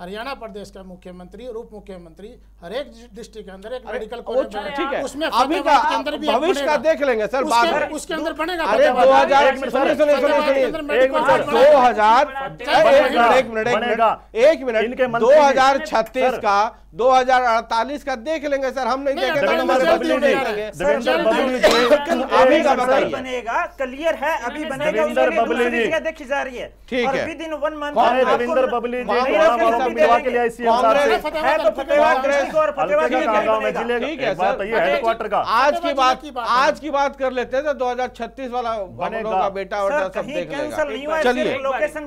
हरियाणा प्रदेश का मुख्यमंत्री और उप मुख्यमंत्री हर एक डिस्ट्रिक्ट के अंदर एक मेडिकल कॉलेज ठीक है उसमें अभी का अंदर भी भविष्य का देख लेंगे सर उसके, उसके अंदर बनेगा अरे दो हजार सुनिए सुनिए सुनिए दो हजार एक मिनट एक मिनट दो हजार छत्तीस का 2048 का देख लेंगे सर हम नहीं देखेंगे तो, तो हमारे अभी का बनेगा क्लियर है अभी बनेगा देखी जा रही है ठीक है दिन वन मंथ रविंदर बबली जी तो तो आज की बात आज की बात कर लेते हैं तो दो हजार छत्तीस वाला बेटा सब देख लेगा चलिए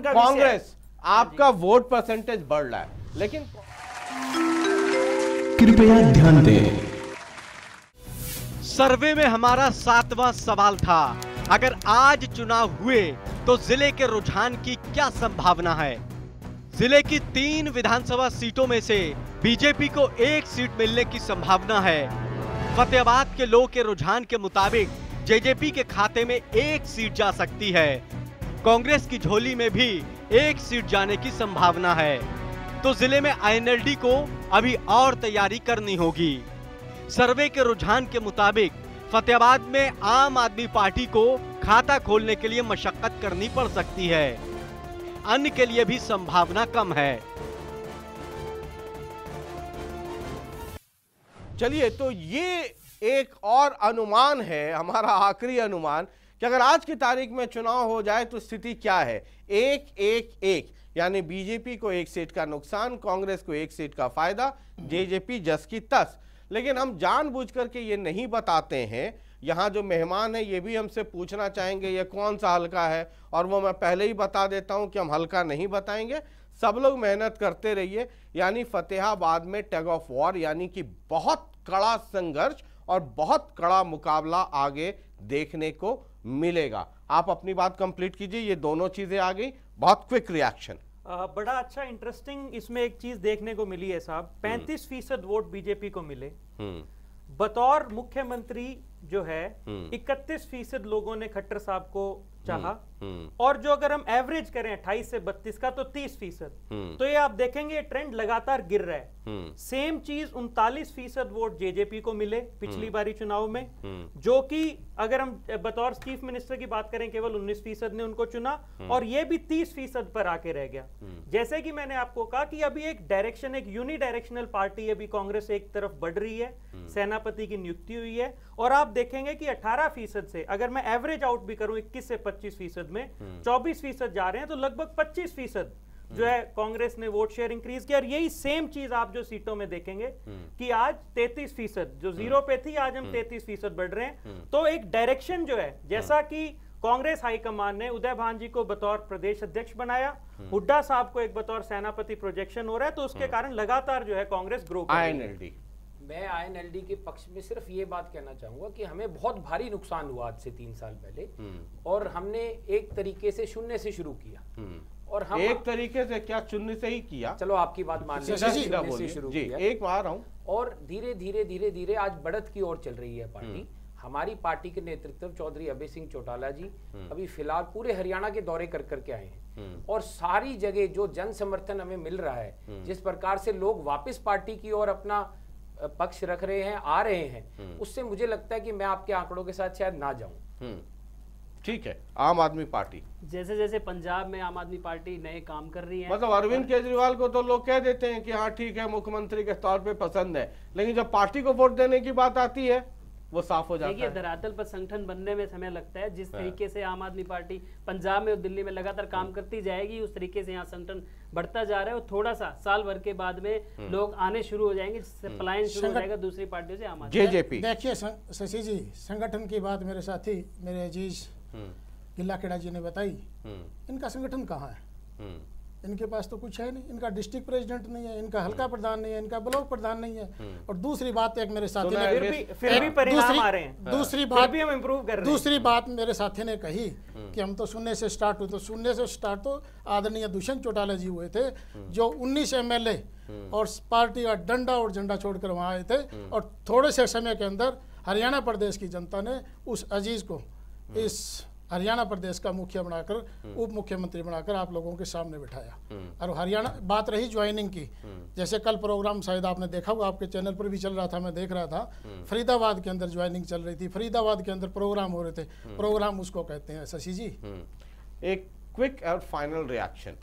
कांग्रेस आपका वोट परसेंटेज बढ़ रहा है लेकिन कृपया ध्यान दें सर्वे में हमारा सातवां सवाल था अगर आज चुनाव हुए तो जिले के रुझान की क्या संभावना है जिले की तीन विधानसभा सीटों में से बीजेपी को एक सीट मिलने की संभावना है फतेहाबाद के लोग के रुझान के मुताबिक जेजेपी के खाते में एक सीट जा सकती है कांग्रेस की झोली में भी एक सीट जाने की संभावना है तो जिले में आईएनएलडी को अभी और तैयारी करनी होगी सर्वे के रुझान के मुताबिक फतेहाबाद में आम आदमी पार्टी को खाता खोलने के लिए मशक्कत करनी पड़ सकती है अन्य के लिए भी संभावना कम है चलिए तो ये एक और अनुमान है हमारा आखिरी अनुमान कि अगर आज की तारीख में चुनाव हो जाए तो स्थिति क्या है एक एक एक यानी बीजेपी को एक सीट का नुकसान कांग्रेस को एक सीट का फायदा जेजेपी जस की तस लेकिन हम जानबूझकर करके ये नहीं बताते हैं यहाँ जो मेहमान है ये भी हमसे पूछना चाहेंगे ये कौन सा हल्का है और वो मैं पहले ही बता देता हूँ कि हम हल्का नहीं बताएंगे सब लोग मेहनत करते रहिए यानी फतेहाबाद में टग ऑफ वॉर यानी कि बहुत कड़ा संघर्ष और बहुत कड़ा मुकाबला आगे देखने को मिलेगा आप अपनी बात कंप्लीट कीजिए ये दोनों चीज़ें आ गई बहुत क्विक रिएक्शन बड़ा अच्छा इंटरेस्टिंग इसमें एक चीज देखने को मिली है साहब हम्म। पैंतीस फीसद वोट बीजेपी को मिले हम्म। बतौर मुख्यमंत्री जो है हम्म। इकतीस फीसद लोगों ने खट्टर साहब को चाहा हम्म, हम्म। और जो अगर हम एवरेज करें अट्ठाईस से बत्तीस का तो तीस फीसद हम्म। तो ये आप देखेंगे ट्रेंड लगातार गिर रहा है सेम चीज उनतालीस फीसद वोट जेजेपी को मिले पिछली बारी चुनाव में जो कि अगर हम बतौर चीफ मिनिस्टर की बात करें केवल उन्नीस फीसद ने उनको चुना और ये भी तीस फीसद पर आके रह गया जैसे कि मैंने आपको कहा कि अभी एक डायरेक्शन एक यूनि डायरेक्शनल पार्टी अभी कांग्रेस एक तरफ बढ़ रही है सेनापति की नियुक्ति हुई है और आप देखेंगे कि अठारह से अगर मैं एवरेज आउट भी करूं इक्कीस से पच्चीस फीसद में चौबीस फीसद जा रहे हैं तो लगभग पच्चीस फीसद जो है कांग्रेस ने वोट शेयर इंक्रीज किया और यही सेम चीज आप जो सीटों में देखेंगे कि आज तैतीस फीसद जो जीरो पे थी आज हम तैतीस फीसद बढ़ रहे हैं तो एक डायरेक्शन जो है जैसा कि कांग्रेस हाईकमान ने उदय भान जी को बतौर प्रदेश अध्यक्ष बनाया हुड्डा साहब को एक बतौर सेनापति प्रोजेक्शन हो रहा है तो उसके कारण लगातार जो है कांग्रेस ग्रो आई मैं आईएनएलडी के पक्ष में सिर्फ ये बात कहना चाहूंगा कि हमें बहुत भारी नुकसान हुआ आज से तीन साल पहले हम्म। और हमने एक तरीके से शून्य से शुरू किया हम्म। और हम एक तरीके से क्या शून्य से ही किया चलो आपकी बात मान लीजिए शुरू किया एक बार हूँ और धीरे धीरे धीरे धीरे आज बढ़त की ओर चल रही है पार्टी हम्म। हमारी पार्टी के नेतृत्व चौधरी अभय सिंह चौटाला जी अभी फिलहाल पूरे हरियाणा के दौरे कर करके आए हैं और सारी जगह जो जन समर्थन हमें मिल रहा है जिस प्रकार से लोग वापस पार्टी की ओर अपना पक्ष रख रहे हैं आ रहे हैं हम्म। उससे मुझे लगता है कि मैं आपके आंकड़ों के साथ शायद ना जाऊं हम्म। ठीक है आम आदमी पार्टी जैसे जैसे पंजाब में आम आदमी पार्टी नए काम कर रही है मतलब अरविंद केजरीवाल को तो लोग कह देते हैं कि हाँ ठीक है मुख्यमंत्री के तौर पे पसंद है लेकिन जब पार्टी को वोट देने की बात आती है वो साफ हो जाता है धरातल पर संगठन बनने में समय लगता है जिस हाँ। तरीके से आम आदमी पार्टी पंजाब में और दिल्ली में लगातार काम हम्म। करती जाएगी उस तरीके से यहाँ संगठन बढ़ता जा रहा है और थोड़ा सा साल भर के बाद में हम्म। लोग आने शुरू हो जाएंगे पलायन शुरू हो जाएगा दूसरी पार्टियों से आम आदमी देखिए शशि जी संगठन की बात मेरे साथी मेरे अजीज हम्म। गिल्ला खेड़ा जी ने बताई हम्म। इनका संगठन कहाँ है इनके पास तो कुछ है नहीं इनका डिस्ट्रिक्ट प्रेसिडेंट नहीं है इनका हल्का हम्म। प्रधान नहीं है इनका ब्लॉक प्रधान नहीं है हम्म। और दूसरी बात एक मेरे साथी तो ने फिर भी, फिर भी परिणाम आ रहे हैं दूसरी हाँ। बात भी हम इम्प्रूव कर रहे हैं दूसरी बात मेरे साथी ने कही हम्म। कि हम तो सुनने से स्टार्ट हुए तो सुनने से स्टार्ट तो आदरणीय दुष्यंत चौटाला जी हुए थे जो उन्नीस एम और पार्टी का डंडा और झंडा छोड़कर वहाँ आए थे और थोड़े से समय के अंदर हरियाणा प्रदेश की जनता ने उस अजीज को इस हरियाणा प्रदेश का मुखिया बनाकर हम्म। उप मुख्यमंत्री बनाकर आप लोगों के सामने बिठाया हम्म। और हरियाणा बात रही ज्वाइनिंग की हम्म। जैसे कल प्रोग्राम शायद आपने देखा हुआ आपके चैनल पर भी चल रहा था मैं देख रहा था फरीदाबाद के अंदर ज्वाइनिंग चल रही थी फरीदाबाद के अंदर प्रोग्राम हो रहे थे प्रोग्राम उसको कहते हैं शशि जी एक क्विक और फाइनल रिएक्शन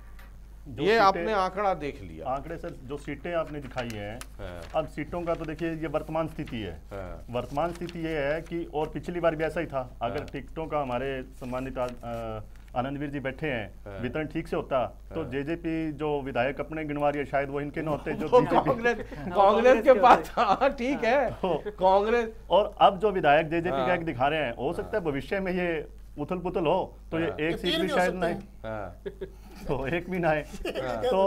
ये आपने आंकड़ा देख लिया आंकड़े सर जो सीटें आपने दिखाई हैं है। हाँ। अब सीटों का तो देखिए ये वर्तमान स्थिति है, हाँ। वर्तमान स्थिति ये है कि और पिछली बार भी ऐसा ही था अगर हाँ। टिकटों का हमारे सम्मानित आनंदवीर जी बैठे हैं वितरण ठीक से होता तो जेजेपी जो विधायक अपने गिनवा रही है शायद वो इनके न होते जो कांग्रेस कांग्रेस के पास ठीक है तो कांग्रेस और अब जो विधायक जेजेपी का दिखा रहे हैं हो सकता है भविष्य में ये उथल पुथल हो तो ये एक सीट भी शायद नहीं तो एक भी ना है हाँ। तो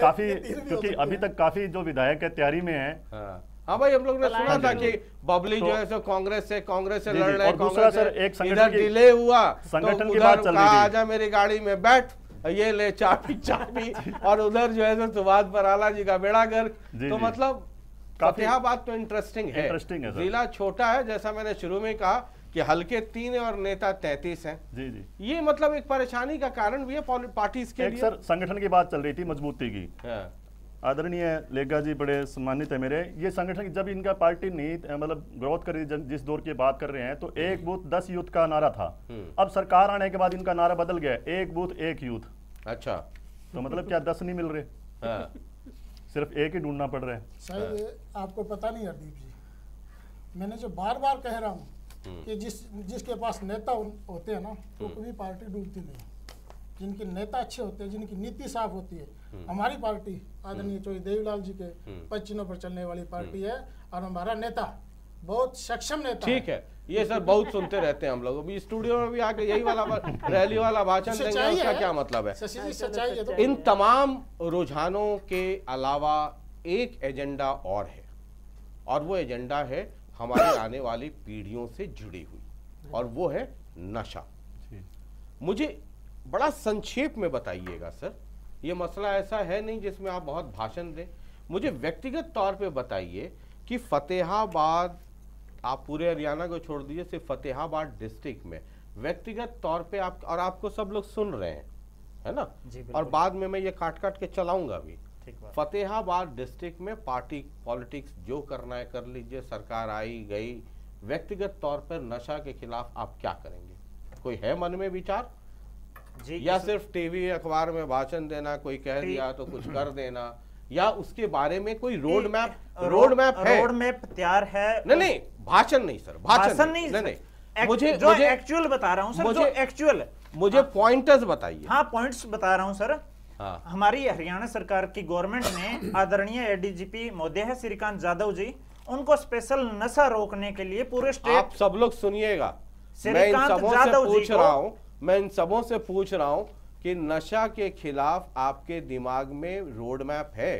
काफी क्योंकि अभी तक काफी जो विधायक है तैयारी में है हाँ।, हाँ भाई हम लोग ने सुना था हाँ कि बबली तो, जो है सो कांग्रेस से कांग्रेस से लड़ रहे दूसरा सर एक संगठन डिले हुआ तो संगठन की बात चल रही है आजा मेरी गाड़ी में बैठ ये ले चाबी चाबी और उधर जो है सो सुभाष बराला जी का बेड़ा गर्क तो मतलब बात तो इंटरेस्टिंग है इंटरेस्टिंग है जिला छोटा है जैसा मैंने शुरू में कहा कि हल्के तीन और नेता तैतीस हैं जी जी ये मतलब एक परेशानी का कारण भी है पार्टी के एक लिए सर संगठन की बात चल रही थी मजबूती की हाँ। आदरणीय लेगा जी बड़े सम्मानित है मेरे ये संगठन जब इनका पार्टी नहीं मतलब ग्रोथ कर रही जिस दौर की बात कर रहे हैं तो एक बूथ दस यूथ का नारा था हम्म। अब सरकार आने के बाद इनका नारा बदल गया एक बूथ एक यूथ अच्छा तो मतलब क्या दस नहीं मिल रहे हाँ। सिर्फ एक ही ढूंढना पड़ रहा है शायद हाँ। आपको पता नहीं अभी जी मैंने जो बार बार कह रहा हूँ कि जिस जिसके पास नेता होते हैं ना तो हम्म। कभी पार्टी डूबती नहीं जिनके नेता अच्छे होते हैं जिनकी नीति साफ होती है हम्म। हमारी पार्टी आदरणीय हम्म। चौधरी देवीलाल जी के पद चिन्हों पर चलने वाली पार्टी है और हमारा नेता बहुत सक्षम नेता ठीक है ये सर बहुत सुनते रहते हैं हम लोग अभी स्टूडियो में भी आके यही वाला रैली वाला भाषण देंगे उसका क्या मतलब है हाँ, तो इन तमाम रुझानों के अलावा एक एजेंडा और है और वो एजेंडा है हमारी आने वाली पीढ़ियों से जुड़ी हुई और वो है नशा मुझे बड़ा संक्षेप में बताइएगा सर ये मसला ऐसा है नहीं जिसमें आप बहुत भाषण दें मुझे व्यक्तिगत तौर पे बताइए कि फतेहाबाद आप पूरे हरियाणा को छोड़ दीजिए सिर्फ फतेहाबाद डिस्ट्रिक्ट में व्यक्तिगत तौर पे आप और आपको सब लोग सुन रहे हैं है ना और बाद में मैं ये काट काट के चलाऊंगा भी फतेहाबाद डिस्ट्रिक्ट में पार्टी पॉलिटिक्स जो करना है कर लीजिए सरकार आई गई व्यक्तिगत तौर पर नशा के खिलाफ आप क्या करेंगे कोई है मन में विचार जी या सिर्फ टीवी अखबार में भाषण देना कोई कह दिया तो कुछ कर देना या उसके बारे में कोई रोड मैप रोड मैप है रोड मैप तैयार है नहीं नहीं भाषण नहीं सर भाषण नहीं नहीं, मुझे जो एक्चुअल बता रहा हूँ सर जो एक्चुअल मुझे पॉइंटर्स हाँ। बताइए हाँ पॉइंट्स बता रहा हूँ सर हाँ। हमारी हरियाणा सरकार की गवर्नमेंट ने आदरणीय एडीजीपी मोदेह श्रीकांत जाधव जी उनको स्पेशल नशा रोकने के लिए पूरे स्टेट आप सब लोग सुनिएगा मैं पूछ रहा हूँ मैं इन सबों से पूछ रहा हूँ कि नशा के खिलाफ आपके दिमाग में रोड मैप है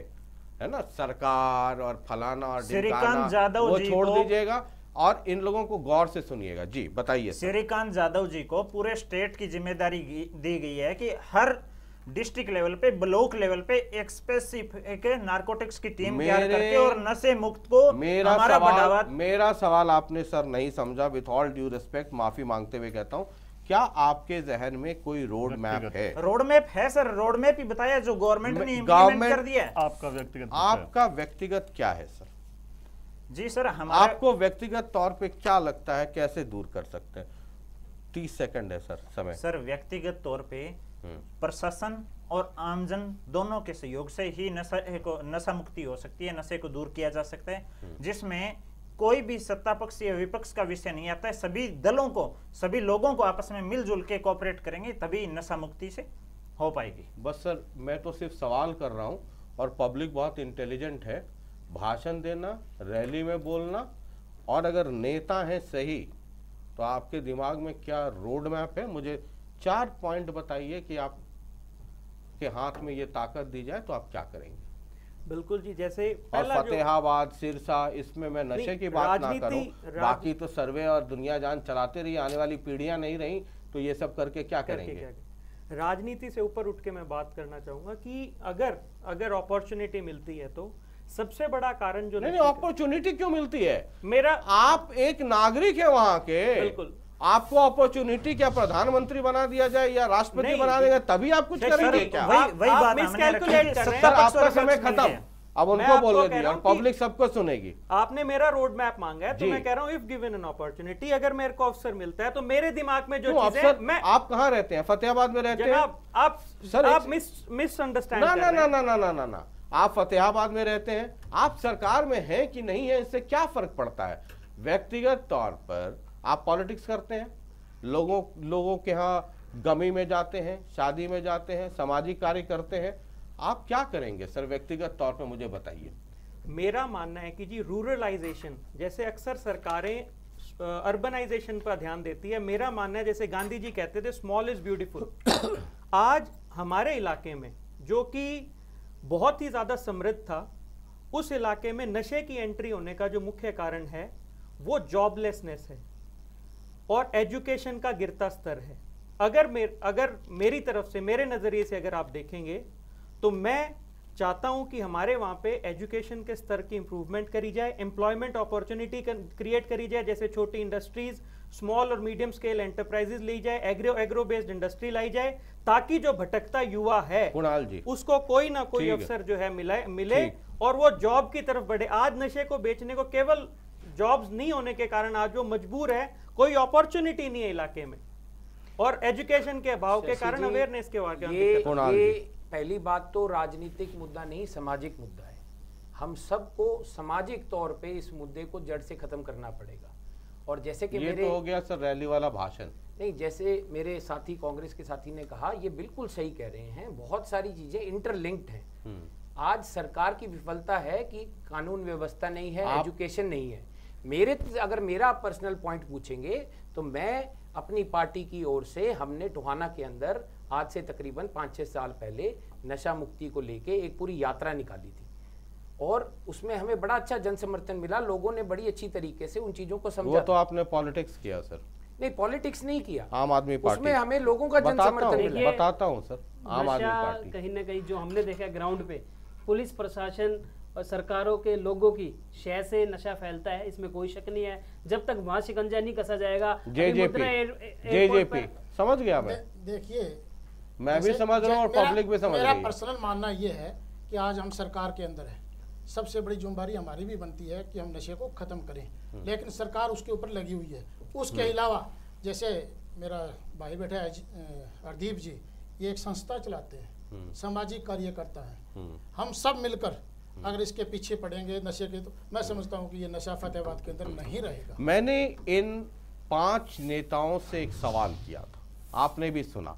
है ना सरकार और फलाना और श्रीकांत जाधव जी छोड़ दीजिएगा और इन लोगों को गौर से सुनिएगा जी बताइए श्रीकांत जाधव जी को पूरे स्टेट की जिम्मेदारी दी गई है कि हर डिस्ट्रिक्ट लेवल पे ब्लॉक लेवल पे स्पेसिफिक नार्कोटिक्स की टीम तैयार करके और नशे मुक्त को मेरा सवाल मेरा सवाल आपने सर नहीं समझा विथ ऑल ड्यू रिस्पेक्ट माफी मांगते हुए कहता हूँ क्या आपके जहन में कोई रोड मैप है रोड मैप है सर रोड मैप ही बताया जो गवर्नमेंट ने इम्प्लीमेंट कर दिया आपका व्यक्तिगत आपका व्यक्तिगत क्या है सर जी सर हम आपको व्यक्तिगत तौर पे क्या लगता है कैसे दूर कर सकते हैं तीस सेकंड है सर समय सर व्यक्तिगत तौर पे प्रशासन और आमजन दोनों के सहयोग से ही नशा को नशा मुक्ति हो सकती है नशे को दूर किया जा सकता है हम्म। जिसमें कोई भी सत्ता पक्ष या विपक्ष का विषय नहीं आता है सभी दलों को सभी लोगों को आपस में मिलजुल के कॉपरेट करेंगे तभी नशा मुक्ति से हो पाएगी बस सर मैं तो सिर्फ सवाल कर रहा हूँ और पब्लिक बहुत इंटेलिजेंट है भाषण देना रैली में बोलना और अगर नेता है सही तो आपके दिमाग में क्या रोड मैप है मुझे चार पॉइंट बताइए कि आप के हाथ में ये ताकत दी जाए तो आप क्या करेंगे बिल्कुल जी जैसे फतेहाबाद सिरसा इसमें मैं नशे की बात ना करूं बाकी तो सर्वे और दुनिया जान चलाते रही आने वाली पीढ़ियां नहीं रही तो ये सब करके क्या करके करेंगे राजनीति से ऊपर उठ के मैं बात करना चाहूंगा कि अगर अगर अपॉर्चुनिटी मिलती है तो सबसे बड़ा कारण जो नहीं अपॉर्चुनिटी क्यों मिलती है मेरा आप एक नागरिक है वहां के बिल्कुल आपको अपॉर्चुनिटी क्या प्रधानमंत्री बना दिया जाए या राष्ट्रपति बना देंगे तभी आप कुछ करेंगे क्या आपका समय खत्म अब उनको बोलोगे और पब्लिक सबको सुनेगी आपने मेरा रोड मैप मांगा है तो मैं कह रहा हूँ इफ गिवन एन अपॉर्चुनिटी अगर मेरे को अवसर मिलता है तो मेरे दिमाग में जो अवसर मैं आप कहाँ रहते हैं फतेहाबाद में रहते हैं आप सर आप मिसअंडरस्टैंड ना ना ना ना ना ना आप फतेहाबाद में रहते हैं आप सरकार में हैं कि नहीं है इससे क्या फर्क पड़ता है व्यक्तिगत तौर पर आप पॉलिटिक्स करते हैं लोगों लोगों के यहाँ गमी में जाते हैं शादी में जाते हैं सामाजिक कार्य करते हैं आप क्या करेंगे सर व्यक्तिगत तौर पर मुझे बताइए मेरा मानना है कि जी रूरलाइजेशन जैसे अक्सर सरकारें अर्बनाइजेशन पर ध्यान देती है मेरा मानना है जैसे गांधी जी कहते थे स्मॉल इज ब्यूटीफुल आज हमारे इलाके में जो कि बहुत ही ज़्यादा समृद्ध था उस इलाके में नशे की एंट्री होने का जो मुख्य कारण है वो जॉबलेसनेस है और एजुकेशन का गिरता स्तर है अगर मेर अगर मेरी तरफ से मेरे नज़रिए से अगर आप देखेंगे तो मैं चाहता हूं कि हमारे वहां पे एजुकेशन के स्तर की इम्प्रूवमेंट करी जाए एम्प्लॉयमेंट अपॉर्चुनिटी क्रिएट करी जाए जैसे छोटी इंडस्ट्रीज स्मॉल और मीडियम स्केल एंटरप्राइजेज ली जाए एग्रो एग्रो बेस्ड इंडस्ट्री लाई जाए ताकि जो भटकता युवा है जी उसको कोई ना कोई अवसर जो है मिले मिले और वो जॉब की तरफ बढ़े आज नशे को बेचने को केवल जॉब्स नहीं होने के कारण आज वो मजबूर है कोई अपॉर्चुनिटी नहीं है इलाके में और एजुकेशन के अभाव के कारण अवेयरनेस के वाक्य ये, ये पहली बात तो राजनीतिक मुद्दा नहीं सामाजिक मुद्दा है हम सबको सामाजिक तौर पे इस मुद्दे को जड़ से खत्म करना पड़ेगा और जैसे कि मेरे तो हो गया सर रैली वाला भाषण नहीं जैसे मेरे साथी कांग्रेस के साथी ने कहा ये बिल्कुल सही कह रहे हैं बहुत सारी चीजें इंटरलिंक्ड हैं हम्म। आज सरकार की विफलता है कि कानून व्यवस्था नहीं है एजुकेशन नहीं है मेरे अगर मेरा पर्सनल पॉइंट पूछेंगे तो मैं अपनी पार्टी की ओर से हमने टोहाना के अंदर आज से तकरीबन पाँच छः साल पहले नशा मुक्ति को लेके एक पूरी यात्रा निकाली थी और उसमें हमें बड़ा अच्छा जन समर्थन मिला लोगों ने बड़ी अच्छी तरीके से उन चीजों को समझा वो तो आपने पॉलिटिक्स किया सर नहीं पॉलिटिक्स नहीं किया आम आदमी पार्टी उसमें हमें लोगों का जन समर्थन मिला बताता हूँ सर आम आदमी पार्टी कहीं ना कहीं जो हमने देखा ग्राउंड पे पुलिस प्रशासन और सरकारों के लोगों की शह से नशा फैलता है इसमें कोई शक नहीं है जब तक वहां शिकंजा नहीं कसा जाएगा जेजेपी समझ गया मैं देखिए मैं भी समझ रहा हूँ और पब्लिक भी समझ रहा है पर्सनल मानना ये है कि आज हम सरकार के अंदर है सबसे बड़ी जिम्मेदारी हमारी भी बनती है कि हम नशे को ख़त्म करें हम्म। लेकिन सरकार उसके ऊपर लगी हुई है उसके हम्म। अलावा जैसे मेरा भाई बैठे हरदीप जी ये एक संस्था चलाते हैं हम्म। सामाजिक कार्यकर्ता है हम सब मिलकर अगर इसके पीछे पड़ेंगे नशे के तो मैं समझता हूँ कि ये नशा फतेहाबाद के अंदर नहीं रहेगा मैंने इन पांच नेताओं से एक सवाल किया था आपने भी सुना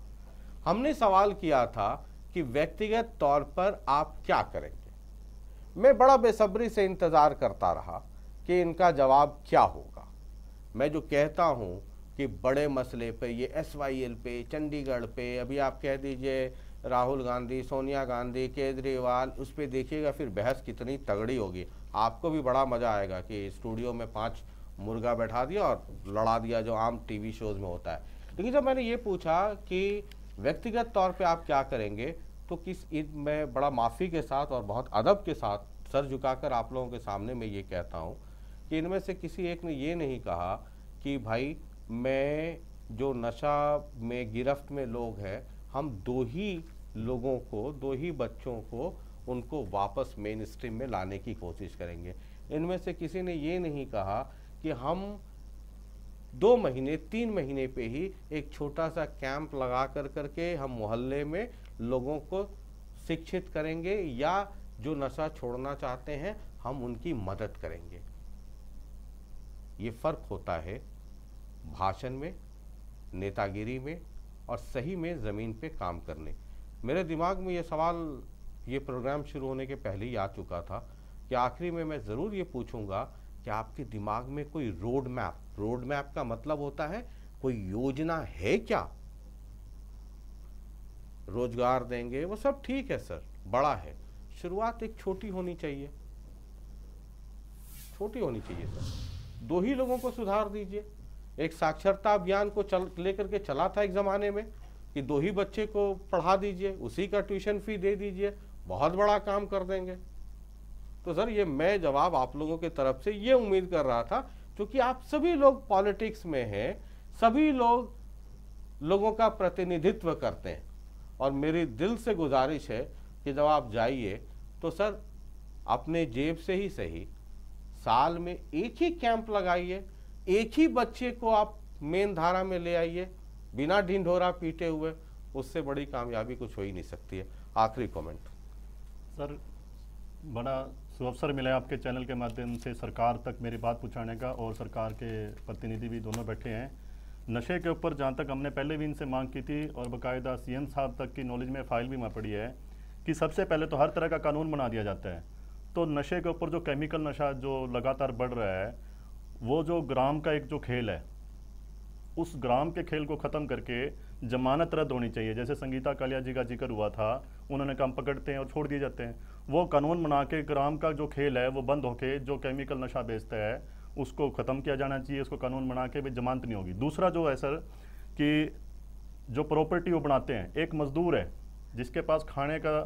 हमने सवाल किया था कि व्यक्तिगत तौर पर आप क्या करेंगे मैं बड़ा बेसब्री से इंतज़ार करता रहा कि इनका जवाब क्या होगा मैं जो कहता हूँ कि बड़े मसले पे ये एस पे चंडीगढ़ पे अभी आप कह दीजिए राहुल गांधी सोनिया गांधी केजरीवाल उस पर देखिएगा फिर बहस कितनी तगड़ी होगी आपको भी बड़ा मज़ा आएगा कि स्टूडियो में पाँच मुर्गा बैठा दिया और लड़ा दिया जो आम टीवी शोज में होता है लेकिन जब मैंने ये पूछा कि व्यक्तिगत तौर पे आप क्या करेंगे तो किस ईद में बड़ा माफ़ी के साथ और बहुत अदब के साथ सर झुकाकर आप लोगों के सामने मैं ये कहता हूँ कि इनमें से किसी एक ने ये नहीं कहा कि भाई मैं जो नशा में गिरफ्त में लोग हैं हम दो ही लोगों को दो ही बच्चों को उनको वापस मेन स्ट्रीम में लाने की कोशिश करेंगे इनमें से किसी ने ये नहीं कहा कि हम दो महीने तीन महीने पे ही एक छोटा सा कैंप लगा कर करके हम मोहल्ले में लोगों को शिक्षित करेंगे या जो नशा छोड़ना चाहते हैं हम उनकी मदद करेंगे ये फ़र्क होता है भाषण में नेतागिरी में और सही में ज़मीन पे काम कर लें मेरे दिमाग में ये सवाल ये प्रोग्राम शुरू होने के पहले ही आ चुका था कि आखिरी में मैं ज़रूर ये पूछूंगा कि आपके दिमाग में कोई रोड मैप रोड मैप का मतलब होता है कोई योजना है क्या रोजगार देंगे वो सब ठीक है सर बड़ा है शुरुआत एक छोटी होनी चाहिए छोटी होनी चाहिए सर दो ही लोगों को सुधार दीजिए एक साक्षरता अभियान को चल लेकर के चला था एक ज़माने में कि दो ही बच्चे को पढ़ा दीजिए उसी का ट्यूशन फी दे दीजिए बहुत बड़ा काम कर देंगे तो सर ये मैं जवाब आप लोगों के तरफ से ये उम्मीद कर रहा था क्योंकि आप सभी लोग पॉलिटिक्स में हैं सभी लोग लोगों का प्रतिनिधित्व करते हैं और मेरी दिल से गुजारिश है कि जब आप जाइए तो सर अपने जेब से ही सही साल में एक ही कैंप लगाइए एक ही बच्चे को आप मेन धारा में ले आइए बिना ढिंढोरा पीटे हुए उससे बड़ी कामयाबी कुछ हो ही नहीं सकती है आखिरी कमेंट सर बड़ा सुअवसर मिला है आपके चैनल के माध्यम से सरकार तक मेरी बात पूछाने का और सरकार के प्रतिनिधि भी दोनों बैठे हैं नशे के ऊपर जहाँ तक हमने पहले भी इनसे मांग की थी और बाकायदा सीएम साहब तक की नॉलेज में फाइल भी वहाँ पड़ी है कि सबसे पहले तो हर तरह का कानून बना दिया जाता है तो नशे के ऊपर जो केमिकल नशा जो लगातार बढ़ रहा है वो जो ग्राम का एक जो खेल है उस ग्राम के खेल को ख़त्म करके जमानत रद्द होनी चाहिए जैसे संगीता कालिया जी का जिक्र हुआ था उन्होंने काम पकड़ते हैं और छोड़ दिए जाते हैं वो कानून बना के ग्राम का जो खेल है वो बंद होके जो केमिकल नशा बेचता है उसको ख़त्म किया जाना चाहिए उसको कानून बना के भी जमानत नहीं होगी दूसरा जो है सर कि जो प्रॉपर्टी वो बनाते हैं एक मज़दूर है जिसके पास खाने का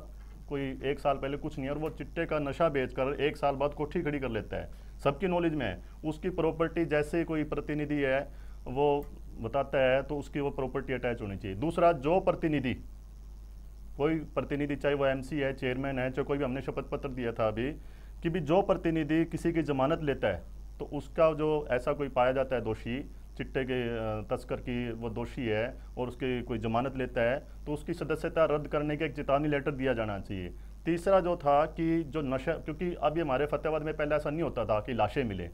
कोई एक साल पहले कुछ नहीं है और वो चिट्टे का नशा बेचकर एक साल बाद कोठी खड़ी कर लेता है सबकी नॉलेज में है उसकी प्रॉपर्टी जैसे कोई प्रतिनिधि है वो बताता है तो उसकी वो प्रॉपर्टी अटैच होनी चाहिए दूसरा जो प्रतिनिधि कोई प्रतिनिधि चाहे वो एमसी है चेयरमैन है चाहे कोई भी हमने शपथ पत्र दिया था अभी कि भी जो प्रतिनिधि किसी की जमानत लेता है तो उसका जो ऐसा कोई पाया जाता है दोषी चिट्टे के तस्कर की वो दोषी है और उसकी कोई जमानत लेता है तो उसकी सदस्यता रद्द करने का एक चेतावनी लेटर दिया जाना चाहिए तीसरा जो था कि जो नशा क्योंकि अब ये हमारे फतेहाबाद में पहले ऐसा नहीं होता था कि लाशें मिलें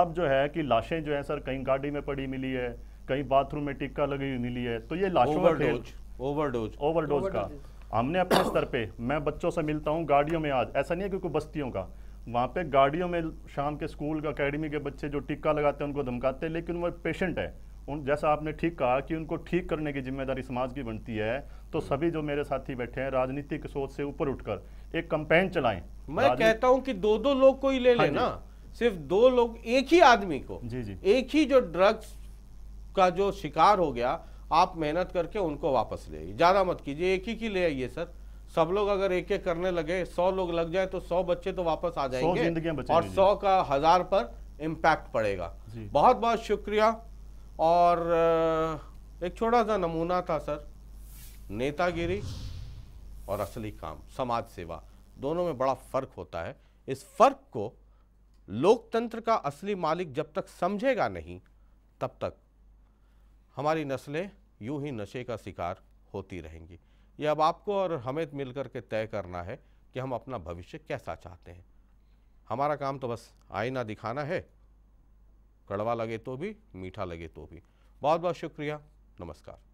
अब जो है कि लाशें जो है सर कहीं गाड़ी में पड़ी मिली है कहीं बाथरूम में टिक्का लगी हुई मिली है तो ये लाशों का खेल ओवरडोज ओवरडोज का हमने अपने स्तर पे मैं बच्चों से मिलता हूँ गाड़ियों में आज ऐसा नहीं है क्योंकि बस्तियों का वहाँ पे गाड़ियों में शाम के स्कूल का अकेडमी के बच्चे जो टिक्का लगाते हैं उनको धमकाते हैं लेकिन वो पेशेंट है उन जैसा आपने ठीक कहा कि उनको ठीक करने की जिम्मेदारी समाज की बनती है तो सभी जो मेरे साथी बैठे हैं राजनीतिक सोच से ऊपर उठकर एक कंपेन चलाएं मैं कहता हूं कि दो दो लोग को ही ले हाँ लेना ना सिर्फ दो लोग एक ही आदमी को जी जी एक ही जो ड्रग्स का जो शिकार हो गया आप मेहनत करके उनको वापस ले आइए ज़्यादा मत कीजिए एक ही की ले आइए सर सब लोग अगर एक एक करने लगे सौ लोग लग जाए तो सौ बच्चे तो वापस आ जाएंगे और सौ का हजार पर इम्पैक्ट पड़ेगा बहुत बहुत शुक्रिया और एक छोटा सा नमूना था सर नेतागिरी और असली काम समाज सेवा दोनों में बड़ा फर्क होता है इस फर्क को लोकतंत्र का असली मालिक जब तक समझेगा नहीं तब तक हमारी नस्लें यूं ही नशे का शिकार होती रहेंगी ये अब आपको और हमें मिलकर के तय करना है कि हम अपना भविष्य कैसा चाहते हैं हमारा काम तो बस आईना दिखाना है कड़वा लगे तो भी मीठा लगे तो भी बहुत बहुत शुक्रिया नमस्कार